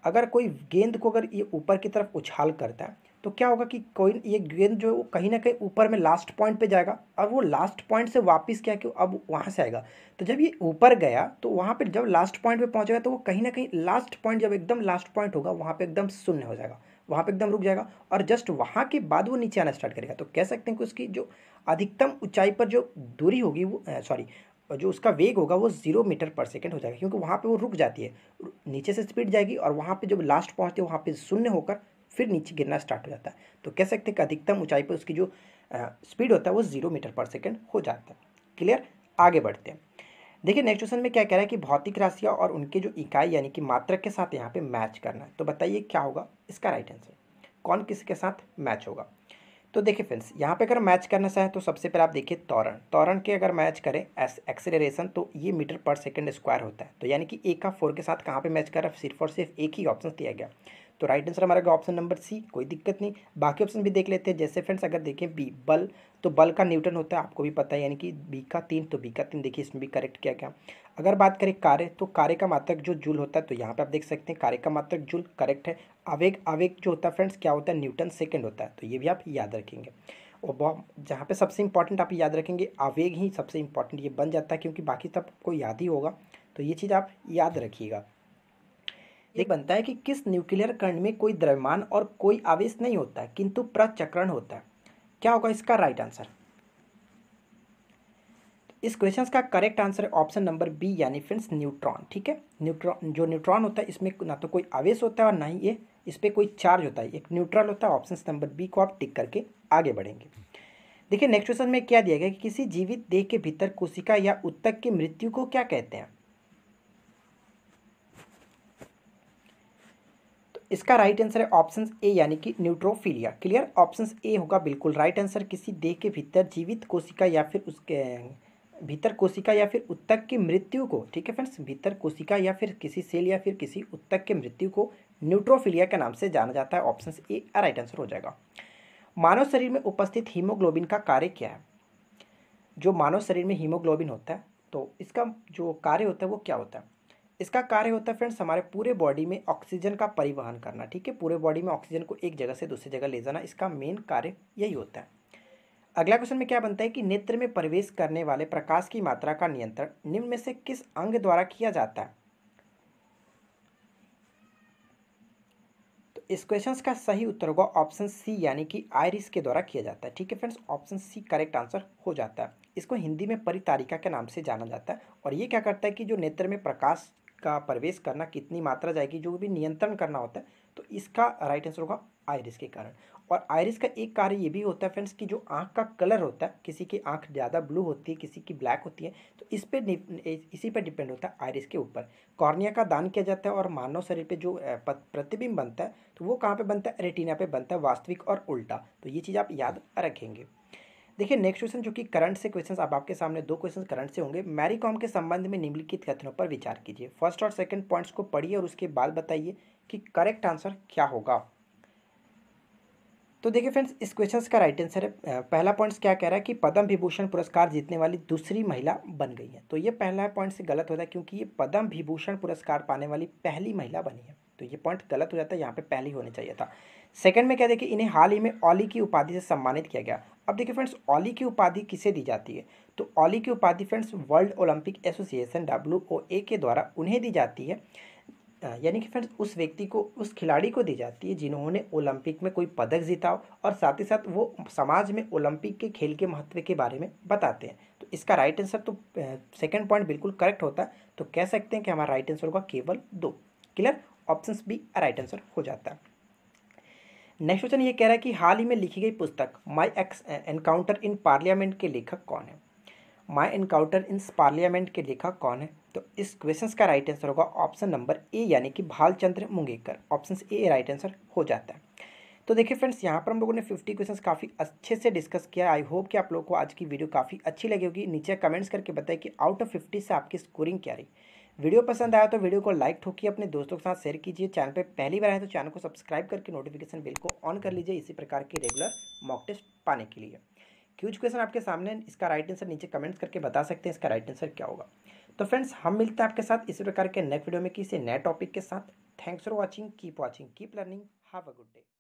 अगर कोई गेंद को अगर ये ऊपर की तरफ उछाल करता है तो क्या होगा कि कोई ये गेंद जो है वो कहीं ना कहीं ऊपर में लास्ट पॉइंट पे जाएगा और वो लास्ट पॉइंट से वापस क्या कि अब वहाँ से आएगा तो जब ये ऊपर गया तो वहाँ पे जब लास्ट पॉइंट पे पहुँचेगा तो वो कहीं ना कहीं लास्ट पॉइंट जब एकदम लास्ट पॉइंट होगा वहाँ पे एकदम शून्य हो जाएगा वहाँ पे एकदम रुक जाएगा और जस्ट वहाँ के बाद वो नीचे आना स्टार्ट करेगा तो कह सकते हैं कि उसकी जो अधिकतम ऊंचाई पर जो दूरी होगी वो सॉरी जो उसका वेग होगा वो जीरो मीटर पर सेकेंड हो जाएगा क्योंकि वहाँ पे वो रुक जाती है नीचे से स्पीड जाएगी और वहाँ पे जब लास्ट पहुँचती है वहाँ पे शून्य होकर फिर नीचे गिरना स्टार्ट हो जाता है तो कह सकते हैं कि अधिकतम ऊंचाई पर उसकी जो स्पीड होता है वो जीरो मीटर पर सेकेंड हो जाता है क्लियर आगे बढ़ते हैं देखिए नेक्स्ट क्वेश्चन में क्या कह रहा है कि भौतिक राशियाँ और उनके जो इकाई यानी कि मात्रक के साथ यहाँ पे मैच करना है तो बताइए क्या होगा इसका राइट आंसर कौन किसके साथ मैच होगा तो देखिए फ्रेंड्स यहाँ पे अगर मैच करना चाहें तो सबसे पहले आप देखिए तौरण तौरण के अगर मैच करें एस एक्सेलरेशन तो ये मीटर पर सेकंड स्क्वायर होता है तो यानी कि एक का फोर के साथ कहाँ पे मैच कर रहा है सिर्फ और सिर्फ एक ही ऑप्शन दिया गया तो राइट आंसर हमारा ऑप्शन नंबर सी कोई दिक्कत नहीं बाकी ऑप्शन भी देख लेते हैं जैसे फ्रेंड्स अगर देखें बी बल तो बल का न्यूटन होता है आपको भी पता है यानी कि बी का तीन तो बी का तीन देखिए इसमें भी करेक्ट किया गया अगर बात करें कार्य तो कार्य का मात्रक जो जूल होता है तो यहाँ पर आप देख सकते हैं कार्य का मात्रक जूल करेक्ट है आवेग आवेग जो होता है फ्रेंड्स क्या होता है न्यूटन सेकेंड होता है तो ये भी आप याद रखेंगे और जहाँ पे सबसे इंपॉर्टेंट आप याद रखेंगे आवेग ही सबसे इंपॉर्टेंट ये बन जाता है क्योंकि बाकी सबको याद ही होगा तो ये चीज़ आप याद रखिएगा एक बनता है कि किस न्यूक्लियर कण में कोई द्रव्यमान और कोई आवेश नहीं होता किंतु प्रचक्रण होता है क्या होगा इसका राइट आंसर इस क्वेश्चन का करेक्ट आंसर है ऑप्शन नंबर बी यानी फ्रेंड्स न्यूट्रॉन ठीक है न्यूट्रॉन जो न्यूट्रॉन होता है इसमें ना तो कोई आवेश होता है और ना ही ये इस पर कोई चार्ज होता है एक न्यूट्रल होता है ऑप्शन नंबर बी को आप टिक करके आगे बढ़ेंगे देखिए नेक्स्ट क्वेश्चन में क्या दिया गया कि किसी जीवित देह के भीतर कोशिका या उत्तक की मृत्यु को क्या कहते हैं इसका राइट आंसर है ऑप्शन ए यानी कि न्यूट्रोफीलिया क्लियर ऑप्शन ए होगा बिल्कुल राइट आंसर किसी देह के भीतर जीवित कोशिका या फिर उसके भीतर कोशिका या फिर उत्तक की मृत्यु को ठीक है फ्रेंड्स भीतर कोशिका या फिर किसी सेल या फिर किसी उत्तक की मृत्यु को न्यूट्रोफीलिया के नाम से जाना जाता है ऑप्शन ए राइट आंसर हो जाएगा मानव शरीर में उपस्थित हीमोग्लोबिन का कार्य क्या है जो मानव शरीर में हीमोग्लोबिन होता है तो इसका जो कार्य होता है वो क्या होता है इसका कार्य होता है फ्रेंड्स हमारे पूरे बॉडी में ऑक्सीजन का परिवहन करना ठीक है पूरे बॉडी में ऑक्सीजन को एक जगह से दूसरी जगह ले जाना इसका मेन कार्य यही होता है अगला क्वेश्चन में क्या बनता है कि नेत्र में प्रवेश करने वाले प्रकाश की मात्रा का नियंत्रण निम्न में से किस अंग द्वारा किया जाता है तो इस क्वेश्चन का सही उत्तर होगा ऑप्शन सी यानी कि आयरिस के द्वारा किया जाता है ठीक है friends option C correct answer हो जाता है इसको हिंदी में परितारिका के नाम से जाना जाता है और ये क्या करता है कि जो नेत्र में प्रकाश का प्रवेश करना कितनी मात्रा जाएगी जो भी नियंत्रण करना होता है तो इसका राइट आंसर होगा आयरिस के कारण और आयरिस का एक कार्य ये भी होता है फ्रेंड्स कि जो आँख का कलर होता है किसी की आँख ज़्यादा ब्लू होती है किसी की ब्लैक होती है तो इस पर इसी पर डिपेंड होता है आयरिस के ऊपर कॉर्निया का दान किया जाता है और मानव शरीर पे जो प्रतिबिंब बनता है तो वो कहाँ पे बनता है रेटिना पे बनता है वास्तविक और उल्टा तो ये चीज़ आप याद रखेंगे देखिए नेक्स्ट क्वेश्चन जो कि करंट से क्वेश्चंस आप आपके सामने दो क्वेश्चंस करंट से होंगे मैरी कॉम के संबंध में निम्नलिखित कथनों पर विचार कीजिए फर्स्ट और सेकंड पॉइंट्स को पढ़िए और उसके बाद बताइए कि करेक्ट आंसर क्या होगा तो देखिए फ्रेंड्स इस क्वेश्चन का राइट आंसर है पहला पॉइंट्स क्या कह रहा है कि पद्म विभूषण पुरस्कार जीतने वाली दूसरी महिला बन गई है तो ये पहला पॉइंट से गलत होता है क्योंकि ये पद्म विभूषण पुरस्कार पाने वाली पहली महिला बनी है तो ये पॉइंट गलत हो जाता है यहाँ पे पहली होने चाहिए था सेकंड में क्या देखिए इन्हें हाल ही में ओली की उपाधि से सम्मानित किया गया अब देखिए फ्रेंड्स ओली की उपाधि किसे दी जाती है तो ओली की उपाधि friends World Olympic Association W के द्वारा उन्हें दी जाती है यानी कि फ्रेंड्स उस व्यक्ति को उस खिलाड़ी को दी जाती है जिन्होंने ओलंपिक में कोई पदक जीता हो और साथ ही साथ वो समाज में ओलंपिक के खेल के महत्व के बारे में बताते हैं तो इसका राइट आंसर तो सेकंड पॉइंट बिल्कुल करेक्ट होता है तो कह सकते हैं कि हमारा राइट आंसर होगा केवल दो clear option B right answer हो जाता है नेक्स्ट क्वेश्चन ये कह रहा है कि हाल ही में लिखी गई पुस्तक my ex encounter in parliament के लेखक कौन है माई एनकाउंटर इन पार्लियामेंट के लेखक कौन है तो इस क्वेश्चन का राइट आंसर होगा ऑप्शन नंबर ए यानी कि Bhalchandra Mungekar option A right answer हो जाता है तो देखिए फ्रेंड्स यहाँ पर हम लोगों ने 50 क्वेश्चंस काफ़ी अच्छे से डिस्कस किया आई होप कि आप लोगों को आज की वीडियो काफ़ी अच्छी लगी होगी नीचे कमेंट्स करके बताएं कि आउट ऑफ 50 से आपकी स्कोरिंग क्या रही वीडियो पसंद आया तो वीडियो को लाइक ठोकी अपने दोस्तों के साथ शेयर कीजिए चैनल पर पहली बार आए तो चैनल को सब्सक्राइब करके नोटिफिकेशन बिल को ऑन कर लीजिए इसी प्रकार के रेगुलर मॉक टेस्ट पाने के लिए क्यूज क्वेश्चन आपके सामने इसका राइट आंसर नीचे कमेंट्स करके बता सकते हैं इसका राइट आंसर क्या होगा तो फ्रेंड्स हम मिलते हैं आपके साथ इसी प्रकार के नेक्स्ट वीडियो में किसी नए टॉपिक के साथ thanks for watching keep watching keep learning have a good day